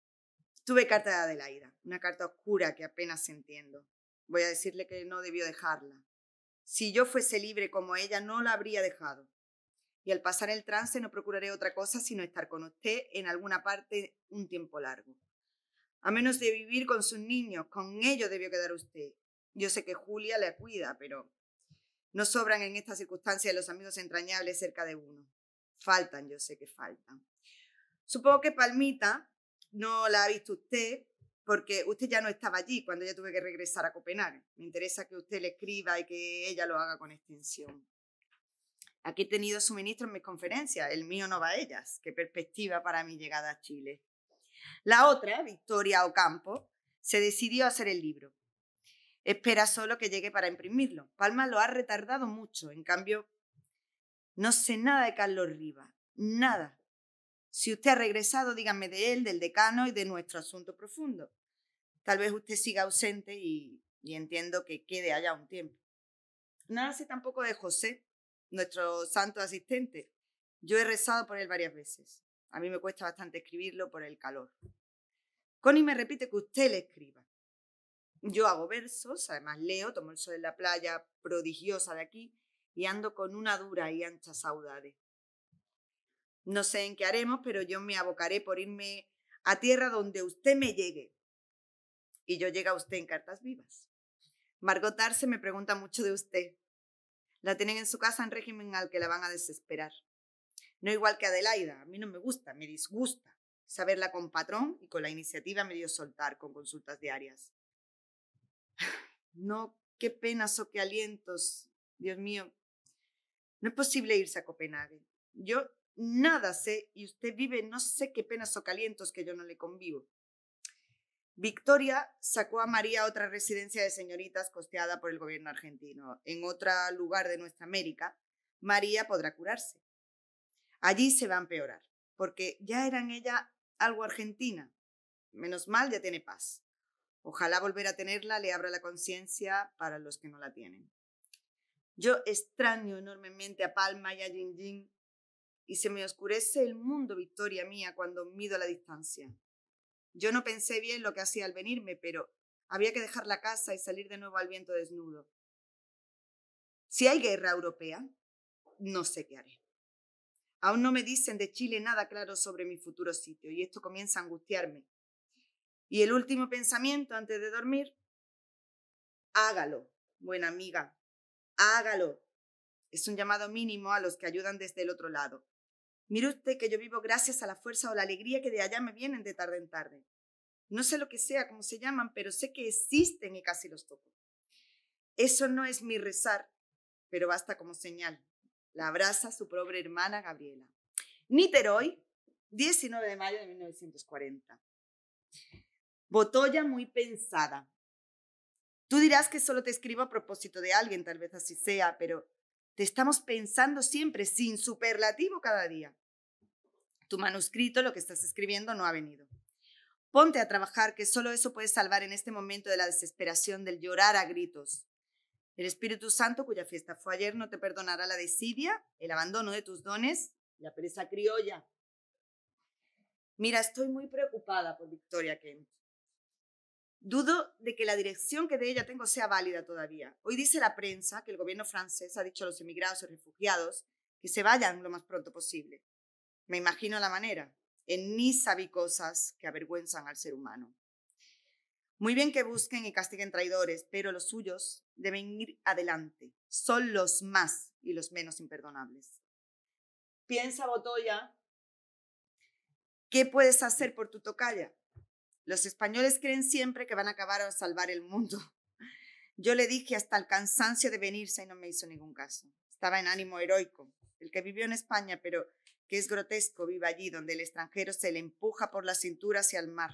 tuve carta de Adelaida una carta oscura que apenas entiendo. Voy a decirle que no debió dejarla. Si yo fuese libre como ella, no la habría dejado. Y al pasar el trance no procuraré otra cosa sino estar con usted en alguna parte un tiempo largo. A menos de vivir con sus niños, con ellos debió quedar usted. Yo sé que Julia la cuida, pero no sobran en estas circunstancias los amigos entrañables cerca de uno. Faltan, yo sé que faltan. Supongo que Palmita no la ha visto usted, porque usted ya no estaba allí cuando ya tuve que regresar a Copenhague. Me interesa que usted le escriba y que ella lo haga con extensión. Aquí he tenido suministro en mis conferencias, el mío no va a ellas. Qué perspectiva para mi llegada a Chile. La otra, Victoria Ocampo, se decidió a hacer el libro. Espera solo que llegue para imprimirlo. Palma lo ha retardado mucho. En cambio, no sé nada de Carlos Rivas. Nada. Si usted ha regresado, dígame de él, del decano y de nuestro asunto profundo. Tal vez usted siga ausente y, y entiendo que quede allá un tiempo. Nada sé tampoco de José, nuestro santo asistente. Yo he rezado por él varias veces. A mí me cuesta bastante escribirlo por el calor. Connie me repite que usted le escriba. Yo hago versos, además leo, tomo el sol en la playa prodigiosa de aquí y ando con una dura y ancha saudade. No sé en qué haremos, pero yo me abocaré por irme a tierra donde usted me llegue. Y yo llega a usted en cartas vivas. Margot Arce me pregunta mucho de usted. La tienen en su casa en régimen al que la van a desesperar. No igual que Adelaida, a mí no me gusta, me disgusta saberla con patrón y con la iniciativa me dio soltar con consultas diarias. (sighs) No, qué penas o oh, qué alientos, Dios mío. No es posible irse a Copenhague. Yo nada sé y usted vive no sé qué penas o calientos que yo no le convivo. Victoria sacó a María a otra residencia de señoritas costeada por el gobierno argentino. En otro lugar de nuestra América, María podrá curarse. Allí se va a empeorar, porque ya era en ella algo argentina. Menos mal ya tiene paz. Ojalá volver a tenerla le abra la conciencia para los que no la tienen. Yo extraño enormemente a Palma y a Jin y se me oscurece el mundo, victoria mía, cuando mido la distancia. Yo no pensé bien lo que hacía al venirme, pero había que dejar la casa y salir de nuevo al viento desnudo. Si hay guerra europea, no sé qué haré. Aún no me dicen de Chile nada claro sobre mi futuro sitio y esto comienza a angustiarme. Y el último pensamiento antes de dormir, hágalo, buena amiga, hágalo. Es un llamado mínimo a los que ayudan desde el otro lado. Mire usted que yo vivo gracias a la fuerza o la alegría que de allá me vienen de tarde en tarde. No sé lo que sea, cómo se llaman, pero sé que existen y casi los toco. Eso no es mi rezar, pero basta como señal. La abraza su pobre hermana Gabriela. Niterói, 19 de mayo de 1940. Botolla muy pensada. Tú dirás que solo te escribo a propósito de alguien, tal vez así sea, pero te estamos pensando siempre, sin superlativo cada día. Tu manuscrito, lo que estás escribiendo, no ha venido. Ponte a trabajar, que solo eso puede salvar en este momento de la desesperación, del llorar a gritos. El Espíritu Santo, cuya fiesta fue ayer, no te perdonará la desidia, el abandono de tus dones, la pereza criolla. Mira, estoy muy preocupada por Victoria Kent. Dudo de que la dirección que de ella tengo sea válida todavía. Hoy dice la prensa que el gobierno francés ha dicho a los emigrados y refugiados que se vayan lo más pronto posible me imagino la manera. En ni sabí cosas que avergüenzan al ser humano. Muy bien que busquen y castiguen traidores, pero los suyos deben ir adelante. Son los más y los menos imperdonables. Piensa, Botoya, ¿qué puedes hacer por tu tocalla? Los españoles creen siempre que van a acabar a salvar el mundo. (laughs) Yo le dije hasta el cansancio de venirse y no me hizo ningún caso. Estaba en ánimo heroico, el que vivió en España, pero que es grotesco viva allí donde el extranjero se le empuja por la cintura hacia el mar.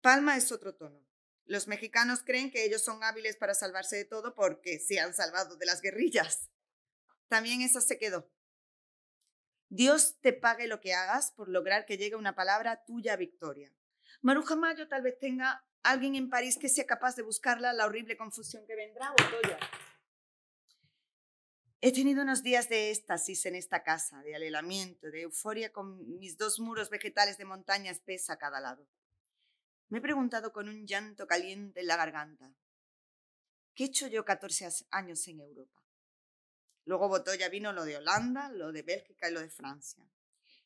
Palma es otro tono. Los mexicanos creen que ellos son hábiles para salvarse de todo porque se han salvado de las guerrillas. También esa se quedó. Dios te pague lo que hagas por lograr que llegue una palabra tuya victoria. Maruja Mayo tal vez tenga alguien en París que sea capaz de buscarla la horrible confusión que vendrá, He tenido unos días de éxtasis en esta casa, de alelamiento, de euforia con mis dos muros vegetales de montaña espesa a cada lado. Me he preguntado con un llanto caliente en la garganta, ¿qué he hecho yo 14 años en Europa? Luego ya vino lo de Holanda, lo de Bélgica y lo de Francia.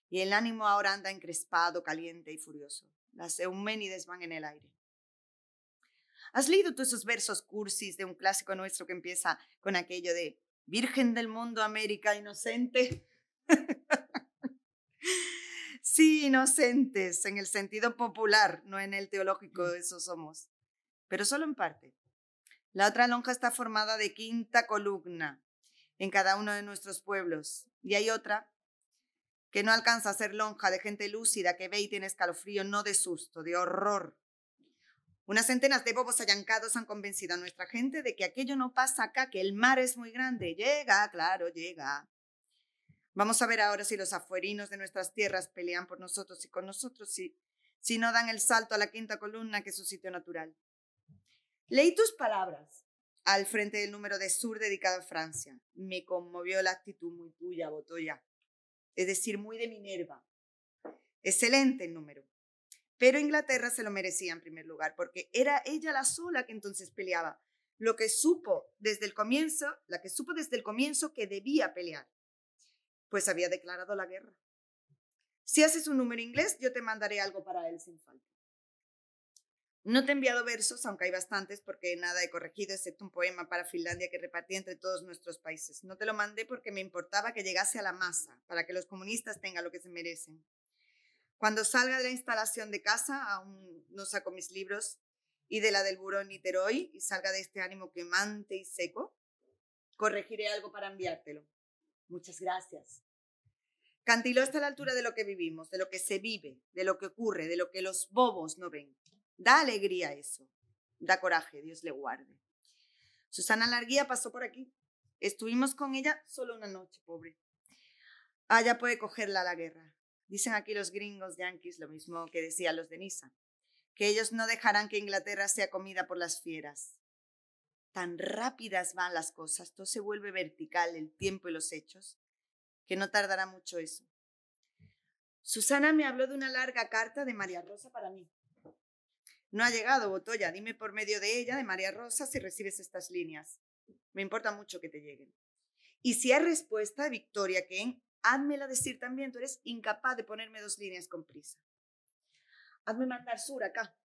Y el ánimo ahora anda encrespado, caliente y furioso. Las euménides van en el aire. ¿Has leído tú esos versos cursis de un clásico nuestro que empieza con aquello de Virgen del mundo, América, inocente. (laughs) sí, inocentes, en el sentido popular, no en el teológico, eso somos, pero solo en parte. La otra lonja está formada de quinta columna en cada uno de nuestros pueblos, y hay otra que no alcanza a ser lonja de gente lúcida que ve y tiene escalofrío, no de susto, de horror, unas centenas de bobos allancados han convencido a nuestra gente de que aquello no pasa acá, que el mar es muy grande. Llega, claro, llega. Vamos a ver ahora si los afuerinos de nuestras tierras pelean por nosotros y con nosotros, si, si no dan el salto a la quinta columna, que es su sitio natural. Leí tus palabras al frente del número de Sur dedicado a Francia. Me conmovió la actitud muy tuya, Botoya. Es decir, muy de Minerva. Excelente el número. Pero Inglaterra se lo merecía en primer lugar, porque era ella la sola que entonces peleaba. Lo que supo desde el comienzo, la que supo desde el comienzo que debía pelear, pues había declarado la guerra. Si haces un número inglés, yo te mandaré algo para él sin falta. No te he enviado versos, aunque hay bastantes, porque nada he corregido, excepto un poema para Finlandia que repartí entre todos nuestros países. No te lo mandé porque me importaba que llegase a la masa, para que los comunistas tengan lo que se merecen. Cuando salga de la instalación de casa, aún no saco mis libros, y de la del Burón Niterói, y salga de este ánimo quemante y seco, corregiré algo para enviártelo. Muchas gracias. Cantiló está a la altura de lo que vivimos, de lo que se vive, de lo que ocurre, de lo que los bobos no ven. Da alegría eso. Da coraje, Dios le guarde. Susana Larguía pasó por aquí. Estuvimos con ella solo una noche, pobre. Allá puede cogerla la guerra. Dicen aquí los gringos yanquis lo mismo que decían los de Niza, que ellos no dejarán que Inglaterra sea comida por las fieras. Tan rápidas van las cosas, todo se vuelve vertical, el tiempo y los hechos, que no tardará mucho eso. Susana me habló de una larga carta de María Rosa para mí. No ha llegado, Botoya. Dime por medio de ella, de María Rosa, si recibes estas líneas. Me importa mucho que te lleguen. Y si hay respuesta Victoria que Házmela decir también, tú eres incapaz de ponerme dos líneas con prisa. Hazme mandar sur acá.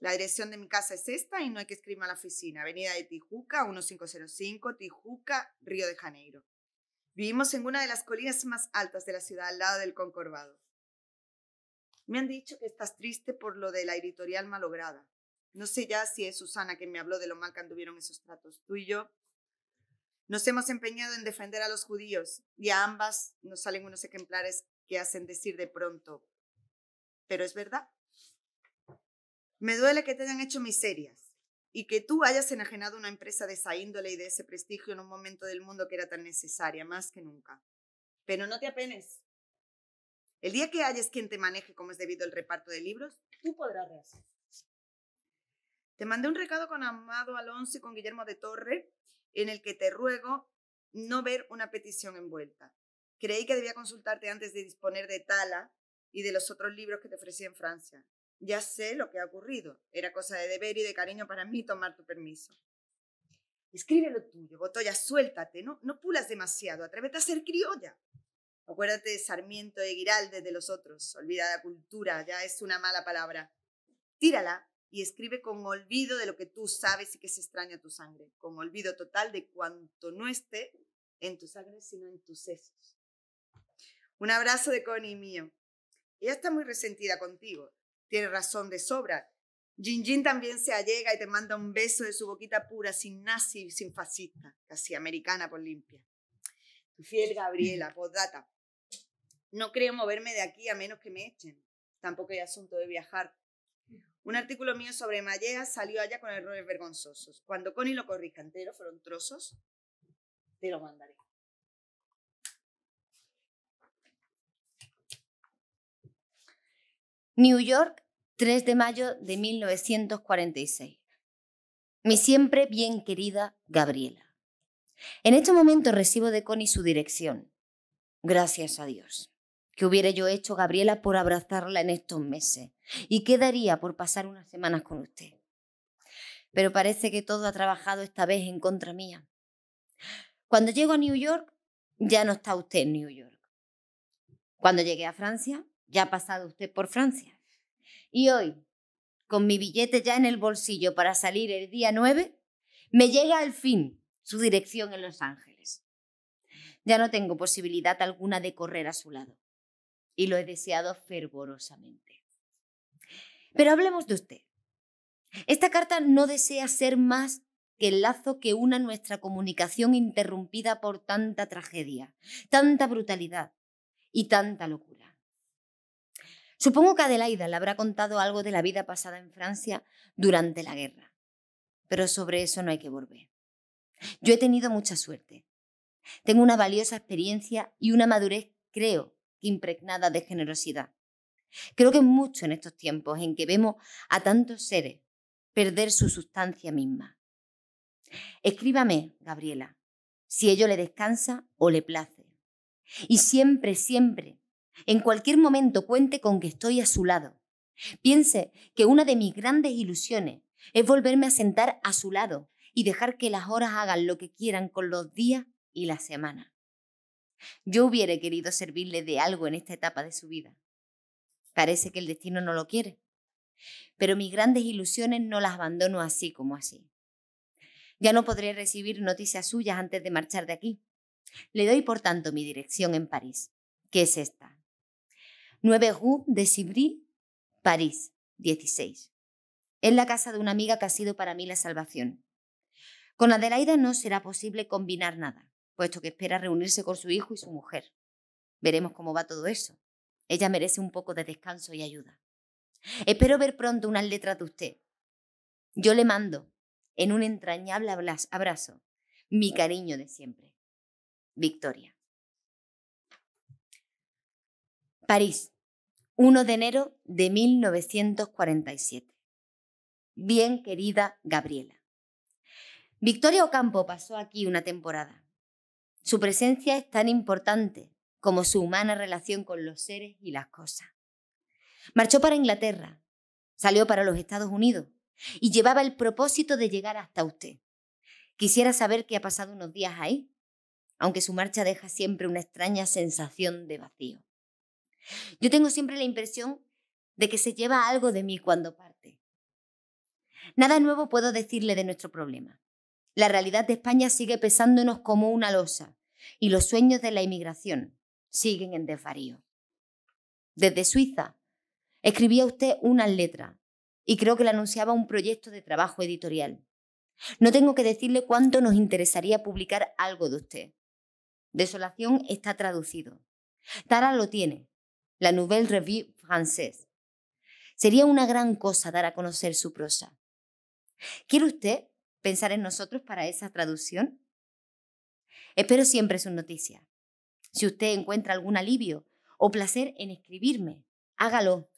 La dirección de mi casa es esta y no hay que escribirme a la oficina. Avenida de Tijuca, 1505, Tijuca, Río de Janeiro. Vivimos en una de las colinas más altas de la ciudad, al lado del Concorvado. Me han dicho que estás triste por lo de la editorial malograda. No sé ya si es Susana quien me habló de lo mal que anduvieron esos tratos. Tú y yo nos hemos empeñado en defender a los judíos y a ambas nos salen unos ejemplares que hacen decir de pronto, pero es verdad. Me duele que te hayan hecho miserias y que tú hayas enajenado una empresa de esa índole y de ese prestigio en un momento del mundo que era tan necesaria, más que nunca. Pero no te apenes. El día que hayas quien te maneje como es debido el reparto de libros, tú podrás Te mandé un recado con Amado Alonso y con Guillermo de Torre en el que te ruego no ver una petición envuelta. Creí que debía consultarte antes de disponer de Tala y de los otros libros que te ofrecí en Francia. Ya sé lo que ha ocurrido. Era cosa de deber y de cariño para mí tomar tu permiso. Escríbelo tú, tuyo, Botoya, suéltate, no, no pulas demasiado, atrévete a ser criolla. Acuérdate de Sarmiento de Giraldes de los otros. Olvida la cultura, ya es una mala palabra. Tírala y escribe con olvido de lo que tú sabes y que se extraña tu sangre, con olvido total de cuanto no esté en tu sangre, sino en tus sesos. Un abrazo de Connie mío. Ella está muy resentida contigo, tiene razón de sobra. Jin Jin también se allega y te manda un beso de su boquita pura, sin nazi, sin fascista, casi americana por limpia. Tu fiel Gabriela, (laughs) postdata. No creo moverme de aquí a menos que me echen. Tampoco hay asunto de viajar un artículo mío sobre Mallea salió allá con errores vergonzosos. Cuando Connie lo corrija entero, fueron trozos, te lo mandaré. New York, 3 de mayo de 1946. Mi siempre bien querida Gabriela. En este momento recibo de Connie su dirección. Gracias a Dios. ¿Qué hubiera yo hecho, Gabriela, por abrazarla en estos meses? ¿Y qué daría por pasar unas semanas con usted? Pero parece que todo ha trabajado esta vez en contra mía. Cuando llego a New York, ya no está usted en New York. Cuando llegué a Francia, ya ha pasado usted por Francia. Y hoy, con mi billete ya en el bolsillo para salir el día 9, me llega al fin su dirección en Los Ángeles. Ya no tengo posibilidad alguna de correr a su lado y lo he deseado fervorosamente. Pero hablemos de usted. Esta carta no desea ser más que el lazo que una nuestra comunicación interrumpida por tanta tragedia, tanta brutalidad y tanta locura. Supongo que Adelaida le habrá contado algo de la vida pasada en Francia durante la guerra, pero sobre eso no hay que volver. Yo he tenido mucha suerte. Tengo una valiosa experiencia y una madurez, creo, impregnada de generosidad. Creo que mucho en estos tiempos en que vemos a tantos seres perder su sustancia misma. Escríbame, Gabriela, si ello le descansa o le place. Y siempre, siempre, en cualquier momento cuente con que estoy a su lado. Piense que una de mis grandes ilusiones es volverme a sentar a su lado y dejar que las horas hagan lo que quieran con los días y la semana. Yo hubiera querido servirle de algo en esta etapa de su vida. Parece que el destino no lo quiere. Pero mis grandes ilusiones no las abandono así como así. Ya no podré recibir noticias suyas antes de marchar de aquí. Le doy, por tanto, mi dirección en París, que es esta. 9 Rue de Sibri, París, 16. Es la casa de una amiga que ha sido para mí la salvación. Con Adelaida no será posible combinar nada puesto que espera reunirse con su hijo y su mujer. Veremos cómo va todo eso. Ella merece un poco de descanso y ayuda. Espero ver pronto unas letras de usted. Yo le mando, en un entrañable abrazo, mi cariño de siempre. Victoria. París, 1 de enero de 1947. Bien querida Gabriela. Victoria Ocampo pasó aquí una temporada. Su presencia es tan importante como su humana relación con los seres y las cosas. Marchó para Inglaterra, salió para los Estados Unidos y llevaba el propósito de llegar hasta usted. Quisiera saber qué ha pasado unos días ahí, aunque su marcha deja siempre una extraña sensación de vacío. Yo tengo siempre la impresión de que se lleva algo de mí cuando parte. Nada nuevo puedo decirle de nuestro problema. La realidad de España sigue pesándonos como una losa y los sueños de la inmigración siguen en desvarío. Desde Suiza, escribía usted una letra y creo que le anunciaba un proyecto de trabajo editorial. No tengo que decirle cuánto nos interesaría publicar algo de usted. Desolación está traducido. Tara lo tiene, la Nouvelle Revue Française. Sería una gran cosa dar a conocer su prosa. ¿Quiere usted pensar en nosotros para esa traducción? Espero siempre su noticia. Si usted encuentra algún alivio o placer en escribirme, hágalo.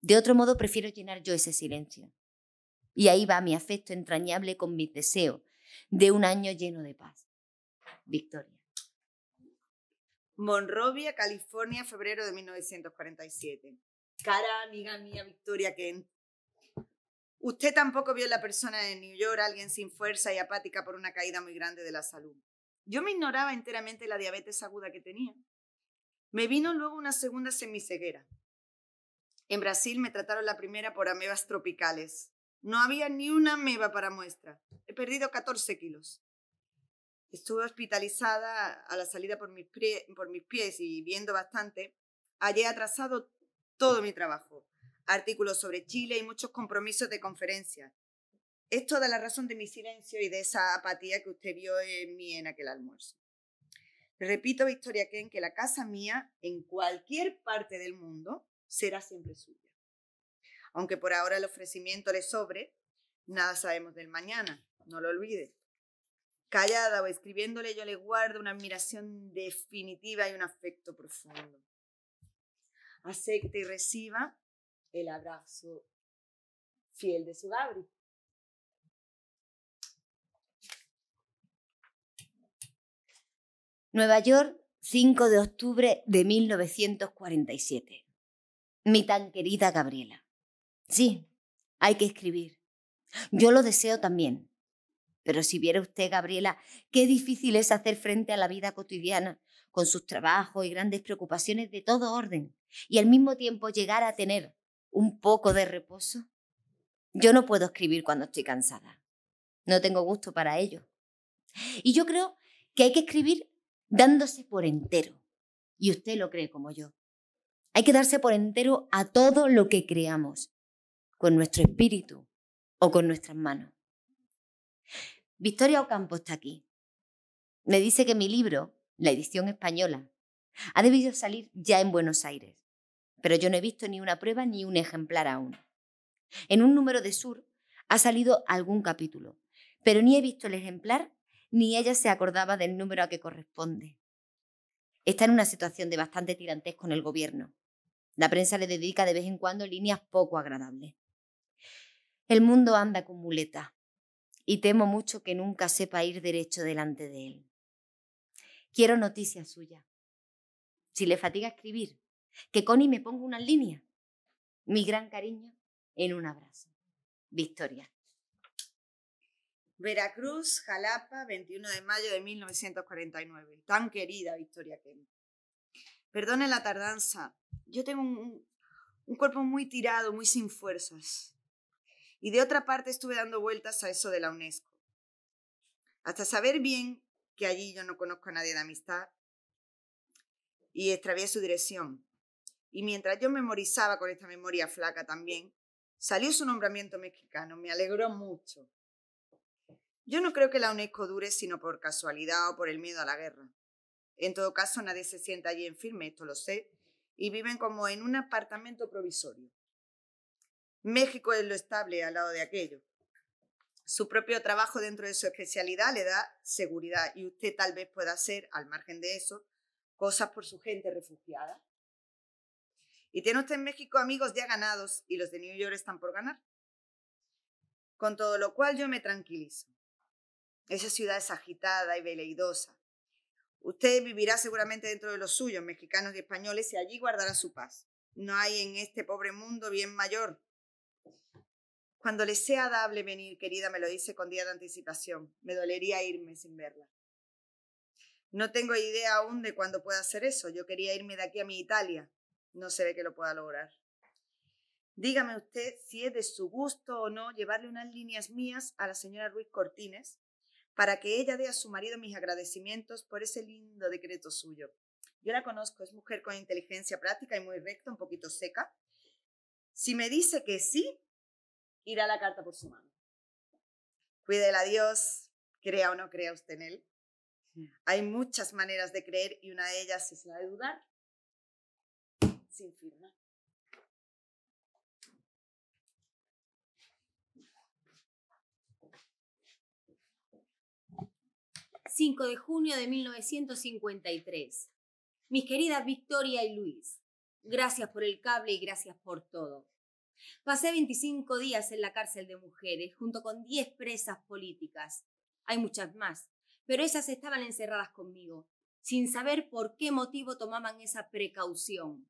De otro modo, prefiero llenar yo ese silencio. Y ahí va mi afecto entrañable con mis deseos de un año lleno de paz. Victoria. Monrovia, California, febrero de 1947. Cara amiga mía Victoria, que Usted tampoco vio la persona de New York, alguien sin fuerza y apática por una caída muy grande de la salud. Yo me ignoraba enteramente la diabetes aguda que tenía. Me vino luego una segunda semiceguera. En Brasil me trataron la primera por amebas tropicales. No había ni una ameba para muestra. He perdido 14 kilos. Estuve hospitalizada a la salida por mis, por mis pies y viendo bastante. Hallé atrasado todo mi trabajo artículos sobre Chile y muchos compromisos de conferencia. Esto toda la razón de mi silencio y de esa apatía que usted vio en mí en aquel almuerzo. Repito, Victoria Ken, que la casa mía, en cualquier parte del mundo, será siempre suya. Aunque por ahora el ofrecimiento le sobre, nada sabemos del mañana, no lo olvide. Callada o escribiéndole, yo le guardo una admiración definitiva y un afecto profundo. Acepte y reciba el abrazo fiel de su Gabri. Nueva York, 5 de octubre de 1947. Mi tan querida Gabriela. Sí, hay que escribir. Yo lo deseo también. Pero si viera usted, Gabriela, qué difícil es hacer frente a la vida cotidiana, con sus trabajos y grandes preocupaciones de todo orden, y al mismo tiempo llegar a tener un poco de reposo? Yo no puedo escribir cuando estoy cansada. No tengo gusto para ello. Y yo creo que hay que escribir dándose por entero. Y usted lo cree como yo. Hay que darse por entero a todo lo que creamos, con nuestro espíritu o con nuestras manos. Victoria Ocampo está aquí. Me dice que mi libro, la edición española, ha debido salir ya en Buenos Aires pero yo no he visto ni una prueba ni un ejemplar aún. En un número de Sur ha salido algún capítulo, pero ni he visto el ejemplar ni ella se acordaba del número a que corresponde. Está en una situación de bastante tirantez con el gobierno. La prensa le dedica de vez en cuando líneas poco agradables. El mundo anda con muleta y temo mucho que nunca sepa ir derecho delante de él. Quiero noticias suyas. Si le fatiga escribir, que Connie me ponga una línea. Mi gran cariño en un abrazo. Victoria. Veracruz, Jalapa, 21 de mayo de 1949. Tan querida Victoria Kemp. Perdone la tardanza. Yo tengo un, un cuerpo muy tirado, muy sin fuerzas. Y de otra parte estuve dando vueltas a eso de la UNESCO. Hasta saber bien que allí yo no conozco a nadie de amistad y extravié su dirección. Y mientras yo memorizaba con esta memoria flaca también, salió su nombramiento mexicano. Me alegró mucho. Yo no creo que la UNESCO dure sino por casualidad o por el miedo a la guerra. En todo caso, nadie se sienta allí en firme, esto lo sé, y viven como en un apartamento provisorio. México es lo estable al lado de aquello. Su propio trabajo dentro de su especialidad le da seguridad y usted tal vez pueda hacer, al margen de eso, cosas por su gente refugiada. Y tiene usted en México amigos ya ganados y los de New York están por ganar. Con todo lo cual yo me tranquilizo. Esa ciudad es agitada y veleidosa. Usted vivirá seguramente dentro de los suyos, mexicanos y españoles, y allí guardará su paz. No hay en este pobre mundo bien mayor. Cuando le sea dable venir, querida, me lo dice con día de anticipación. Me dolería irme sin verla. No tengo idea aún de cuándo pueda hacer eso. Yo quería irme de aquí a mi Italia, no se ve que lo pueda lograr. Dígame usted si es de su gusto o no llevarle unas líneas mías a la señora Ruiz Cortines para que ella dé a su marido mis agradecimientos por ese lindo decreto suyo. Yo la conozco, es mujer con inteligencia práctica y muy recta, un poquito seca. Si me dice que sí, irá la carta por su mano. Cuídela Dios, crea o no crea usted en él. Hay muchas maneras de creer y una de ellas es la de dudar sin firma. ...5 de junio de 1953... ...mis queridas Victoria y Luis... ...gracias por el cable y gracias por todo... Pasé 25 días en la cárcel de mujeres, junto con 10 presas políticas. Hay muchas más, pero esas estaban encerradas conmigo, sin saber por qué motivo tomaban esa precaución.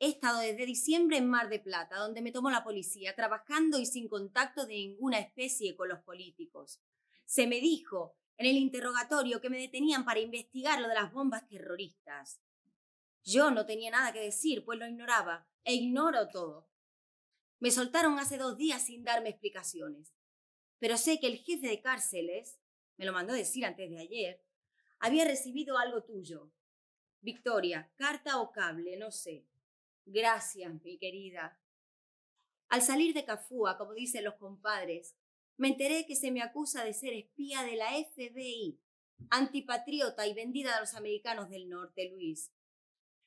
He estado desde diciembre en Mar de Plata, donde me tomó la policía, trabajando y sin contacto de ninguna especie con los políticos. Se me dijo en el interrogatorio que me detenían para investigar lo de las bombas terroristas. Yo no tenía nada que decir, pues lo ignoraba, e ignoro todo. Me soltaron hace dos días sin darme explicaciones. Pero sé que el jefe de cárceles, me lo mandó decir antes de ayer, había recibido algo tuyo. Victoria, carta o cable, no sé. Gracias, mi querida. Al salir de Cafúa, como dicen los compadres, me enteré que se me acusa de ser espía de la FBI, antipatriota y vendida a los americanos del norte, Luis.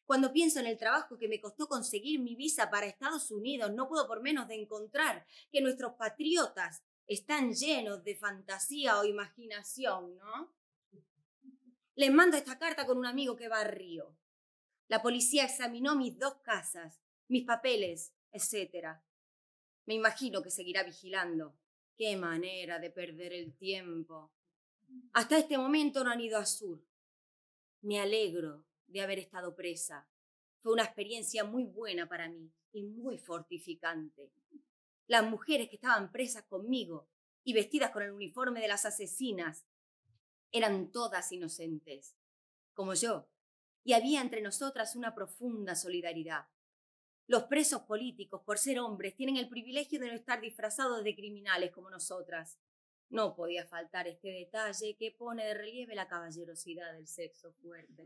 Cuando pienso en el trabajo que me costó conseguir mi visa para Estados Unidos, no puedo por menos de encontrar que nuestros patriotas están llenos de fantasía o imaginación, ¿no? Les mando esta carta con un amigo que va a Río. La policía examinó mis dos casas, mis papeles, etc. Me imagino que seguirá vigilando. Qué manera de perder el tiempo. Hasta este momento no han ido a Sur. Me alegro de haber estado presa. Fue una experiencia muy buena para mí y muy fortificante. Las mujeres que estaban presas conmigo y vestidas con el uniforme de las asesinas eran todas inocentes, como yo, y había entre nosotras una profunda solidaridad. Los presos políticos, por ser hombres, tienen el privilegio de no estar disfrazados de criminales como nosotras. No podía faltar este detalle que pone de relieve la caballerosidad del sexo fuerte.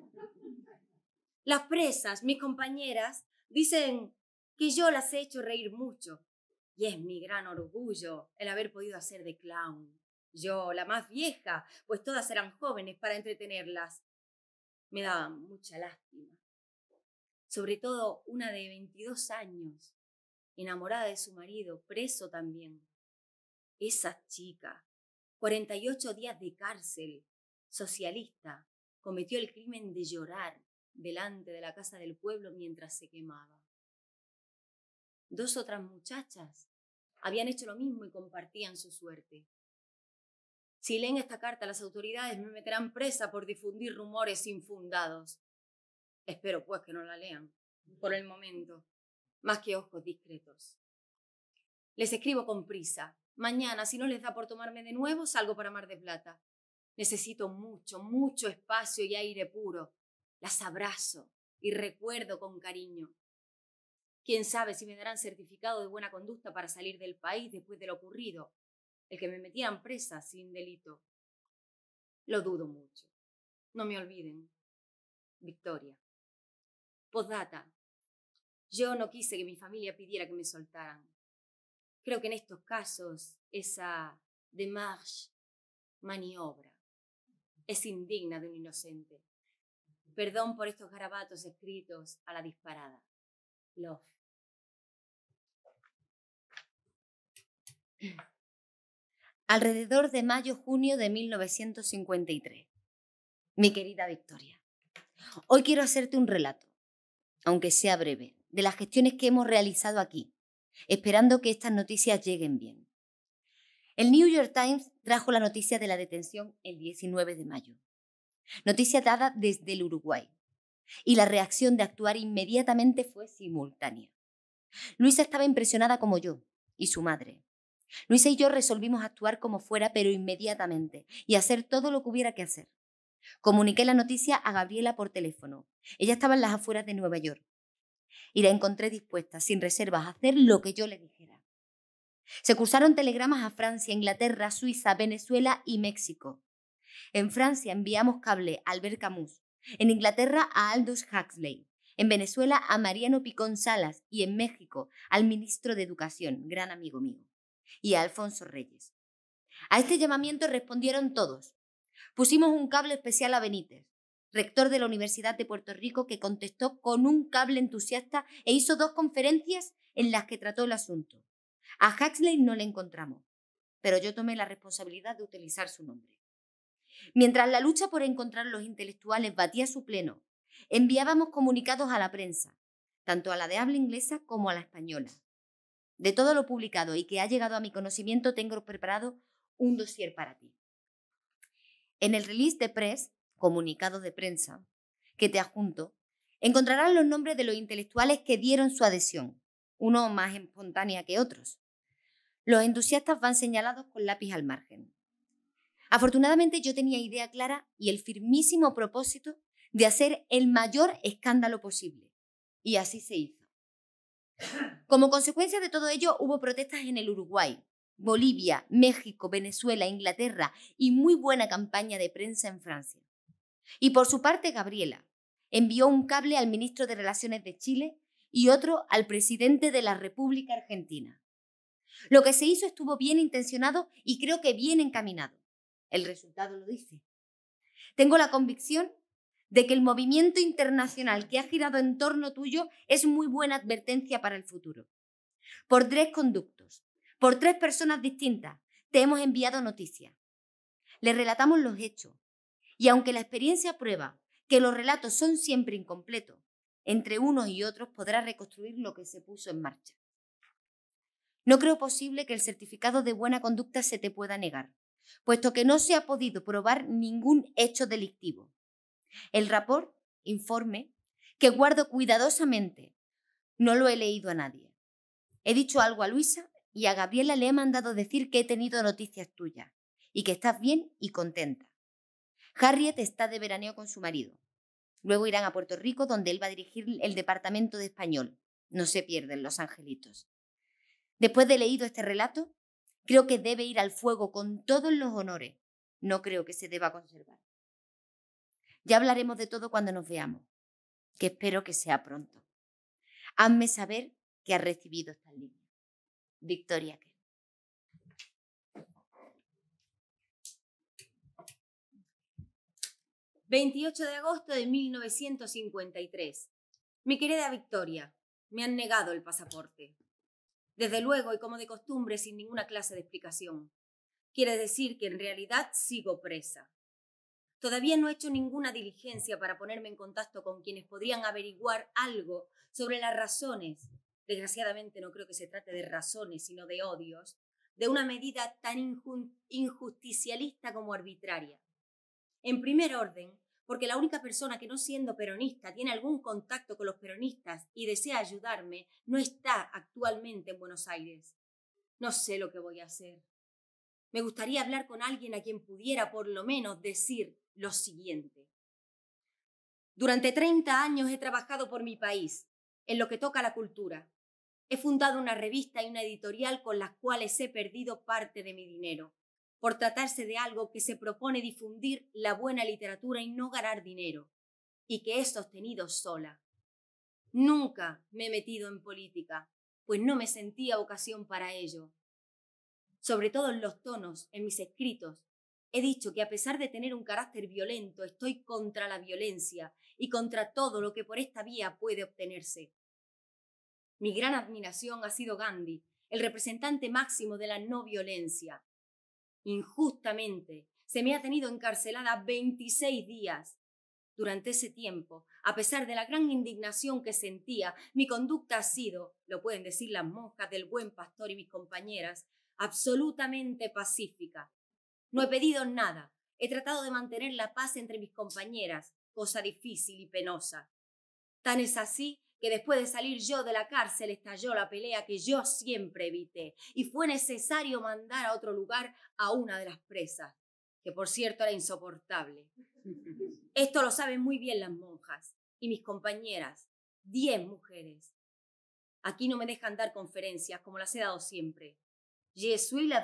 Las presas, mis compañeras, dicen que yo las he hecho reír mucho, y es mi gran orgullo el haber podido hacer de clown. Yo, la más vieja, pues todas eran jóvenes para entretenerlas me daba mucha lástima. Sobre todo una de 22 años, enamorada de su marido, preso también. Esa chica, 48 días de cárcel, socialista, cometió el crimen de llorar delante de la casa del pueblo mientras se quemaba. Dos otras muchachas habían hecho lo mismo y compartían su suerte. Si leen esta carta las autoridades me meterán presa por difundir rumores infundados. Espero pues que no la lean, por el momento, más que ojos discretos. Les escribo con prisa. Mañana, si no les da por tomarme de nuevo, salgo para Mar de Plata. Necesito mucho, mucho espacio y aire puro. Las abrazo y recuerdo con cariño. Quién sabe si me darán certificado de buena conducta para salir del país después de lo ocurrido el que me metían presa sin delito. Lo dudo mucho. No me olviden. Victoria. Posdata. Yo no quise que mi familia pidiera que me soltaran. Creo que en estos casos esa démarche, maniobra, es indigna de un inocente. Perdón por estos garabatos escritos a la disparada. Love alrededor de mayo-junio de 1953. Mi querida Victoria, hoy quiero hacerte un relato, aunque sea breve, de las gestiones que hemos realizado aquí, esperando que estas noticias lleguen bien. El New York Times trajo la noticia de la detención el 19 de mayo, noticia dada desde el Uruguay, y la reacción de actuar inmediatamente fue simultánea. Luisa estaba impresionada como yo y su madre, Luisa y yo resolvimos actuar como fuera, pero inmediatamente, y hacer todo lo que hubiera que hacer. Comuniqué la noticia a Gabriela por teléfono. Ella estaba en las afueras de Nueva York. Y la encontré dispuesta, sin reservas, a hacer lo que yo le dijera. Se cursaron telegramas a Francia, Inglaterra, Suiza, Venezuela y México. En Francia enviamos cable a Albert Camus, en Inglaterra a Aldous Huxley, en Venezuela a Mariano Picón Salas y en México al ministro de Educación, gran amigo mío y a Alfonso Reyes. A este llamamiento respondieron todos. Pusimos un cable especial a Benítez, rector de la Universidad de Puerto Rico, que contestó con un cable entusiasta e hizo dos conferencias en las que trató el asunto. A Huxley no le encontramos, pero yo tomé la responsabilidad de utilizar su nombre. Mientras la lucha por encontrar los intelectuales batía su pleno, enviábamos comunicados a la prensa, tanto a la de habla inglesa como a la española, de todo lo publicado y que ha llegado a mi conocimiento, tengo preparado un dossier para ti. En el release de press, comunicado de prensa, que te adjunto, encontrarás los nombres de los intelectuales que dieron su adhesión, Uno más espontánea que otros. Los entusiastas van señalados con lápiz al margen. Afortunadamente yo tenía idea clara y el firmísimo propósito de hacer el mayor escándalo posible. Y así se hizo. Como consecuencia de todo ello, hubo protestas en el Uruguay, Bolivia, México, Venezuela, Inglaterra y muy buena campaña de prensa en Francia. Y por su parte, Gabriela envió un cable al ministro de Relaciones de Chile y otro al presidente de la República Argentina. Lo que se hizo estuvo bien intencionado y creo que bien encaminado. El resultado lo dice. Tengo la convicción de que el movimiento internacional que ha girado en torno tuyo es muy buena advertencia para el futuro. Por tres conductos, por tres personas distintas, te hemos enviado noticias. Le relatamos los hechos. Y aunque la experiencia prueba que los relatos son siempre incompletos, entre unos y otros podrás reconstruir lo que se puso en marcha. No creo posible que el certificado de buena conducta se te pueda negar, puesto que no se ha podido probar ningún hecho delictivo el rapor, informe, que guardo cuidadosamente, no lo he leído a nadie. He dicho algo a Luisa y a Gabriela le he mandado decir que he tenido noticias tuyas y que estás bien y contenta. Harriet está de veraneo con su marido. Luego irán a Puerto Rico, donde él va a dirigir el departamento de español. No se pierden los angelitos. Después de leído este relato, creo que debe ir al fuego con todos los honores. No creo que se deba conservar. Ya hablaremos de todo cuando nos veamos, que espero que sea pronto. Hazme saber que has recibido esta línea. Victoria 28 de agosto de 1953. Mi querida Victoria, me han negado el pasaporte. Desde luego y como de costumbre sin ninguna clase de explicación. Quiere decir que en realidad sigo presa. Todavía no he hecho ninguna diligencia para ponerme en contacto con quienes podrían averiguar algo sobre las razones. Desgraciadamente no creo que se trate de razones, sino de odios, de una medida tan injusticialista como arbitraria. En primer orden, porque la única persona que no siendo peronista tiene algún contacto con los peronistas y desea ayudarme no está actualmente en Buenos Aires. No sé lo que voy a hacer. Me gustaría hablar con alguien a quien pudiera por lo menos decir lo siguiente. Durante 30 años he trabajado por mi país, en lo que toca a la cultura. He fundado una revista y una editorial con las cuales he perdido parte de mi dinero, por tratarse de algo que se propone difundir la buena literatura y no ganar dinero, y que he sostenido sola. Nunca me he metido en política, pues no me sentía ocasión para ello. Sobre todo en los tonos, en mis escritos, He dicho que a pesar de tener un carácter violento, estoy contra la violencia y contra todo lo que por esta vía puede obtenerse. Mi gran admiración ha sido Gandhi, el representante máximo de la no violencia. Injustamente, se me ha tenido encarcelada 26 días. Durante ese tiempo, a pesar de la gran indignación que sentía, mi conducta ha sido, lo pueden decir las monjas del buen pastor y mis compañeras, absolutamente pacífica. No he pedido nada. He tratado de mantener la paz entre mis compañeras, cosa difícil y penosa. Tan es así que después de salir yo de la cárcel estalló la pelea que yo siempre evité, y fue necesario mandar a otro lugar a una de las presas, que por cierto era insoportable. (laughs) Esto lo saben muy bien las monjas y mis compañeras, diez mujeres. Aquí no me dejan dar conferencias como las he dado siempre. Je suis la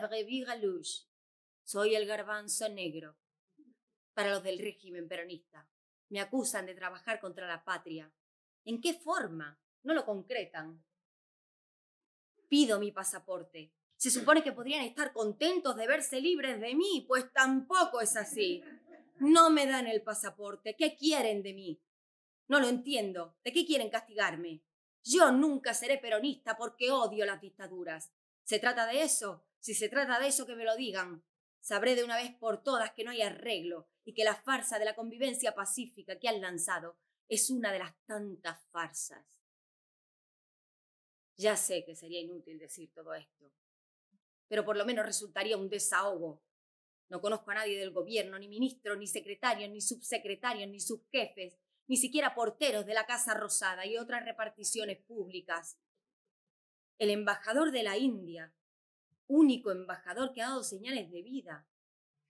soy el garbanzo negro para los del régimen peronista. Me acusan de trabajar contra la patria. ¿En qué forma? No lo concretan. Pido mi pasaporte. Se supone que podrían estar contentos de verse libres de mí, pues tampoco es así. No me dan el pasaporte. ¿Qué quieren de mí? No lo entiendo. ¿De qué quieren castigarme? Yo nunca seré peronista porque odio las dictaduras. ¿Se trata de eso? Si se trata de eso, que me lo digan. Sabré de una vez por todas que no hay arreglo y que la farsa de la convivencia pacífica que han lanzado es una de las tantas farsas. Ya sé que sería inútil decir todo esto, pero por lo menos resultaría un desahogo. No conozco a nadie del gobierno, ni ministro, ni secretario, ni subsecretario, ni subjefes, ni siquiera porteros de la Casa Rosada y otras reparticiones públicas. El embajador de la India único embajador que ha dado señales de vida.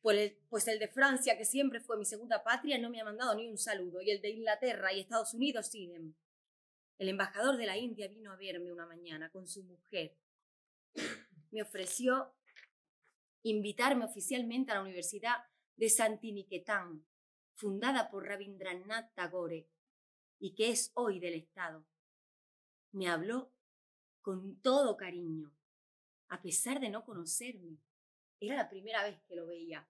Pues el, de Francia, que siempre fue mi segunda patria, no me ha mandado ni un saludo, y el de Inglaterra y Estados Unidos, sí. El embajador de la India vino a verme una mañana con su mujer. Me ofreció invitarme oficialmente a la Universidad de Santiniquetán, fundada por Rabindranath Tagore y que es hoy del Estado. Me habló con todo cariño a pesar de no conocerme. Era la primera vez que lo veía.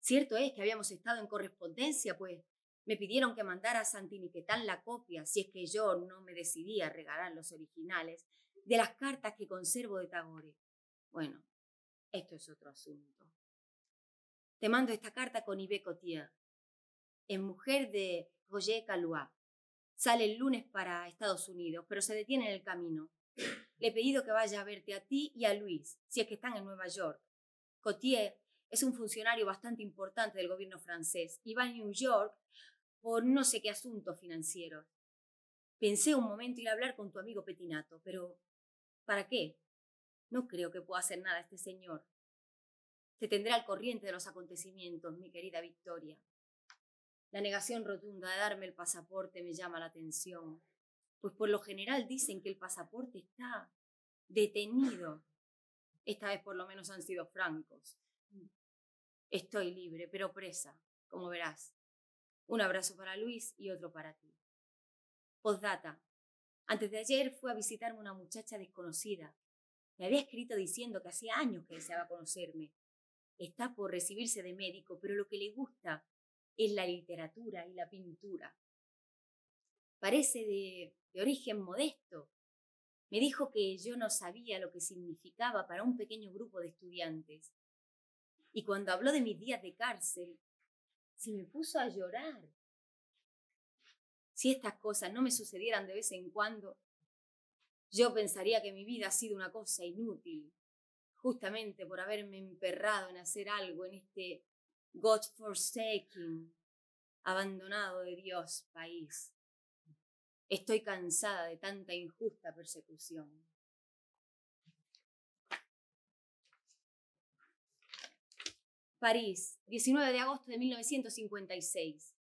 Cierto es que habíamos estado en correspondencia, pues me pidieron que mandara a Santiniquetán la copia, si es que yo no me decidía a regalar los originales, de las cartas que conservo de Tagore. Bueno, esto es otro asunto. Te mando esta carta con Yves Cotier, en mujer de Roger Calois. Sale el lunes para Estados Unidos, pero se detiene en el camino. Le he pedido que vaya a verte a ti y a Luis, si es que están en Nueva York. Cotier es un funcionario bastante importante del gobierno francés y va a New York por no sé qué asuntos financieros. Pensé un momento ir a hablar con tu amigo Petinato, pero ¿para qué? No creo que pueda hacer nada este señor. Te tendrá al corriente de los acontecimientos, mi querida Victoria. La negación rotunda de darme el pasaporte me llama la atención pues por lo general dicen que el pasaporte está detenido. Esta vez por lo menos han sido francos. Mm. Estoy libre, pero presa, como verás. Un abrazo para Luis y otro para ti. Postdata. Antes de ayer fue a visitarme una muchacha desconocida. Me había escrito diciendo que hacía años que deseaba conocerme. Está por recibirse de médico, pero lo que le gusta es la literatura y la pintura. Parece de de origen modesto. Me dijo que yo no sabía lo que significaba para un pequeño grupo de estudiantes. Y cuando habló de mis días de cárcel, se me puso a llorar. Si estas cosas no me sucedieran de vez en cuando, yo pensaría que mi vida ha sido una cosa inútil, justamente por haberme emperrado en hacer algo en este God forsaken, abandonado de Dios país. Estoy cansada de tanta injusta persecución. París, 19 de agosto de 1956.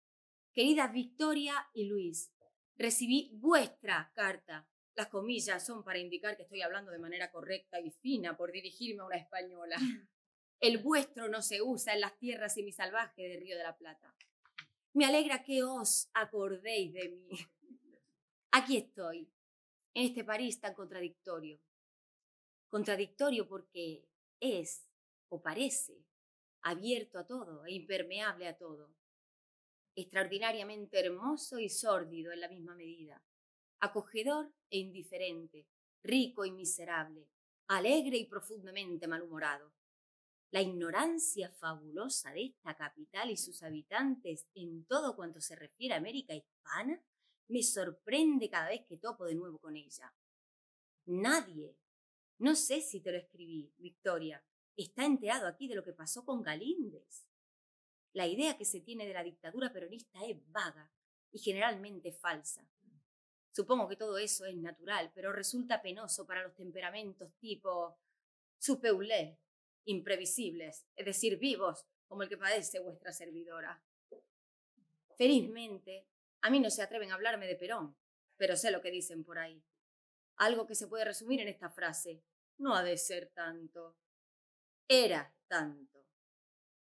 Queridas Victoria y Luis, recibí vuestra carta. Las comillas son para indicar que estoy hablando de manera correcta y fina por dirigirme a una española. Mm. El vuestro no se usa en las tierras semisalvajes de Río de la Plata. Me alegra que os acordéis de mí. Aquí estoy, en este París tan contradictorio. Contradictorio porque es, o parece, abierto a todo e impermeable a todo. Extraordinariamente hermoso y sórdido en la misma medida. Acogedor e indiferente. Rico y miserable. Alegre y profundamente malhumorado. La ignorancia fabulosa de esta capital y sus habitantes en todo cuanto se refiere a América hispana me sorprende cada vez que topo de nuevo con ella. Nadie. No sé si te lo escribí, Victoria. Está enterado aquí de lo que pasó con Galíndez. La idea que se tiene de la dictadura peronista es vaga y generalmente falsa. Supongo que todo eso es natural, pero resulta penoso para los temperamentos tipo supeulé, imprevisibles, es decir, vivos, como el que padece vuestra servidora. Felizmente, a mí no se atreven a hablarme de Perón, pero sé lo que dicen por ahí. Algo que se puede resumir en esta frase. No ha de ser tanto. Era tanto.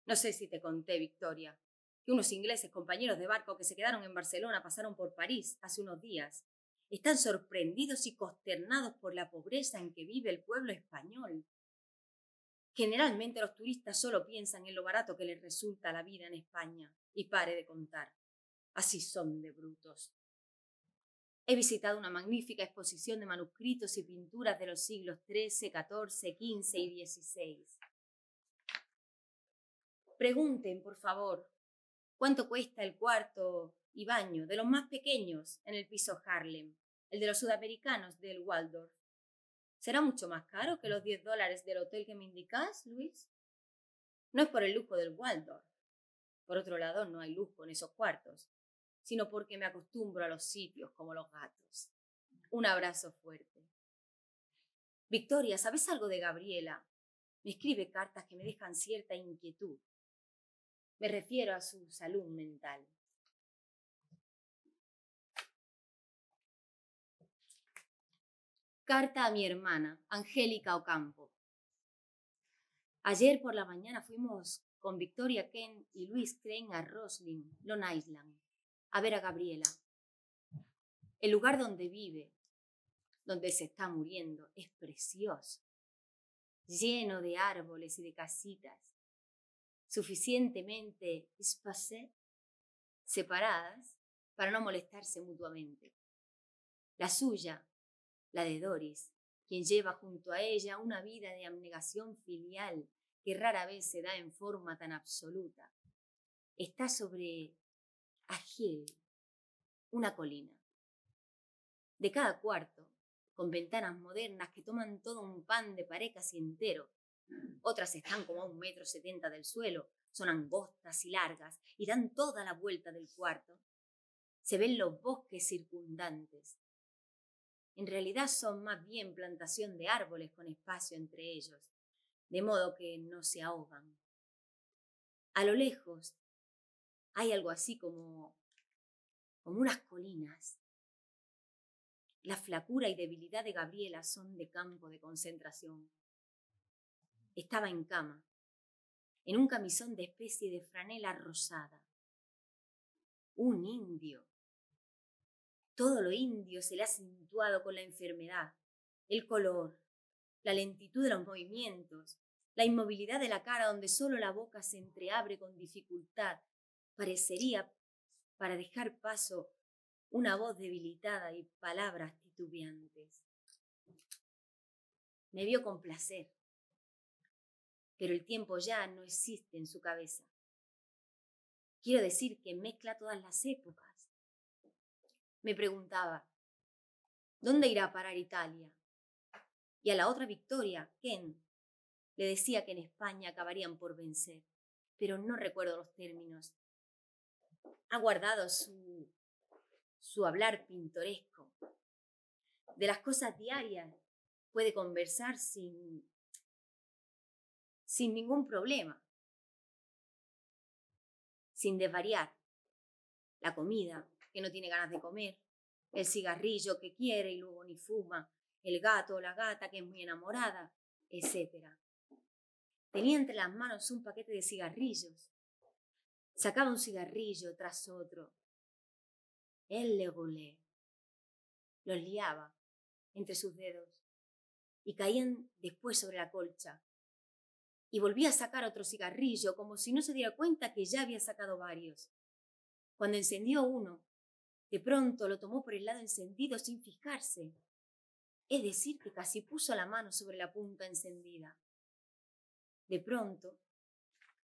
No sé si te conté, Victoria, que unos ingleses compañeros de barco que se quedaron en Barcelona pasaron por París hace unos días. Están sorprendidos y consternados por la pobreza en que vive el pueblo español. Generalmente los turistas solo piensan en lo barato que les resulta la vida en España, y pare de contar. Así son de brutos. He visitado una magnífica exposición de manuscritos y pinturas de los siglos XIII, XIV, XV y XVI. Pregunten, por favor, cuánto cuesta el cuarto y baño de los más pequeños en el piso Harlem, el de los sudamericanos del Waldorf. ¿Será mucho más caro que los 10 dólares del hotel que me indicas, Luis? No es por el lujo del Waldorf. Por otro lado, no hay lujo en esos cuartos sino porque me acostumbro a los sitios como los gatos. Un abrazo fuerte. Victoria, ¿sabes algo de Gabriela? Me escribe cartas que me dejan cierta inquietud. Me refiero a su salud mental. Carta a mi hermana, Angélica Ocampo. Ayer por la mañana fuimos con Victoria Ken y Luis Crane a Roslyn, Long Island a ver a Gabriela. El lugar donde vive, donde se está muriendo, es precioso, lleno de árboles y de casitas, suficientemente espacé, separadas para no molestarse mutuamente. La suya, la de Doris, quien lleva junto a ella una vida de abnegación filial que rara vez se da en forma tan absoluta, está sobre a una colina. De cada cuarto, con ventanas modernas que toman todo un pan de parejas y entero, otras están como a un metro setenta del suelo, son angostas y largas y dan toda la vuelta del cuarto. Se ven los bosques circundantes. En realidad son más bien plantación de árboles con espacio entre ellos, de modo que no se ahogan. A lo lejos hay algo así como, como unas colinas. La flacura y debilidad de Gabriela son de campo de concentración. Estaba en cama, en un camisón de especie de franela rosada. Un indio. Todo lo indio se le ha acentuado con la enfermedad, el color, la lentitud de los movimientos, la inmovilidad de la cara donde solo la boca se entreabre con dificultad, parecería para dejar paso una voz debilitada y palabras titubeantes. Me vio con placer, pero el tiempo ya no existe en su cabeza. Quiero decir que mezcla todas las épocas. Me preguntaba, ¿dónde irá a parar Italia? Y a la otra Victoria, Ken, le decía que en España acabarían por vencer, pero no recuerdo los términos ha guardado su, su hablar pintoresco. De las cosas diarias puede conversar sin, sin ningún problema, sin desvariar. La comida, que no tiene ganas de comer, el cigarrillo que quiere y luego ni fuma, el gato o la gata que es muy enamorada, etc. Tenía entre las manos un paquete de cigarrillos Sacaba un cigarrillo tras otro. Él le volé. Los liaba entre sus dedos y caían después sobre la colcha. Y volvía a sacar otro cigarrillo como si no se diera cuenta que ya había sacado varios. Cuando encendió uno, de pronto lo tomó por el lado encendido sin fijarse. Es decir, que casi puso la mano sobre la punta encendida. De pronto,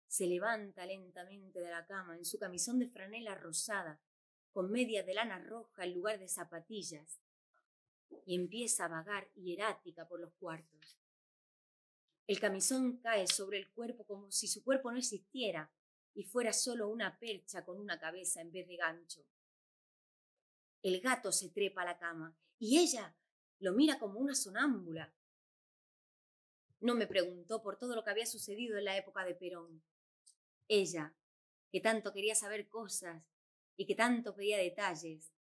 se levanta lentamente de la cama en su camisón de franela rosada, con media de lana roja en lugar de zapatillas, y empieza a vagar hierática por los cuartos. El camisón cae sobre el cuerpo como si su cuerpo no existiera y fuera solo una percha con una cabeza en vez de gancho. El gato se trepa a la cama y ella lo mira como una sonámbula. No me preguntó por todo lo que había sucedido en la época de Perón, ella, que tanto quería saber cosas y que tanto pedía detalles,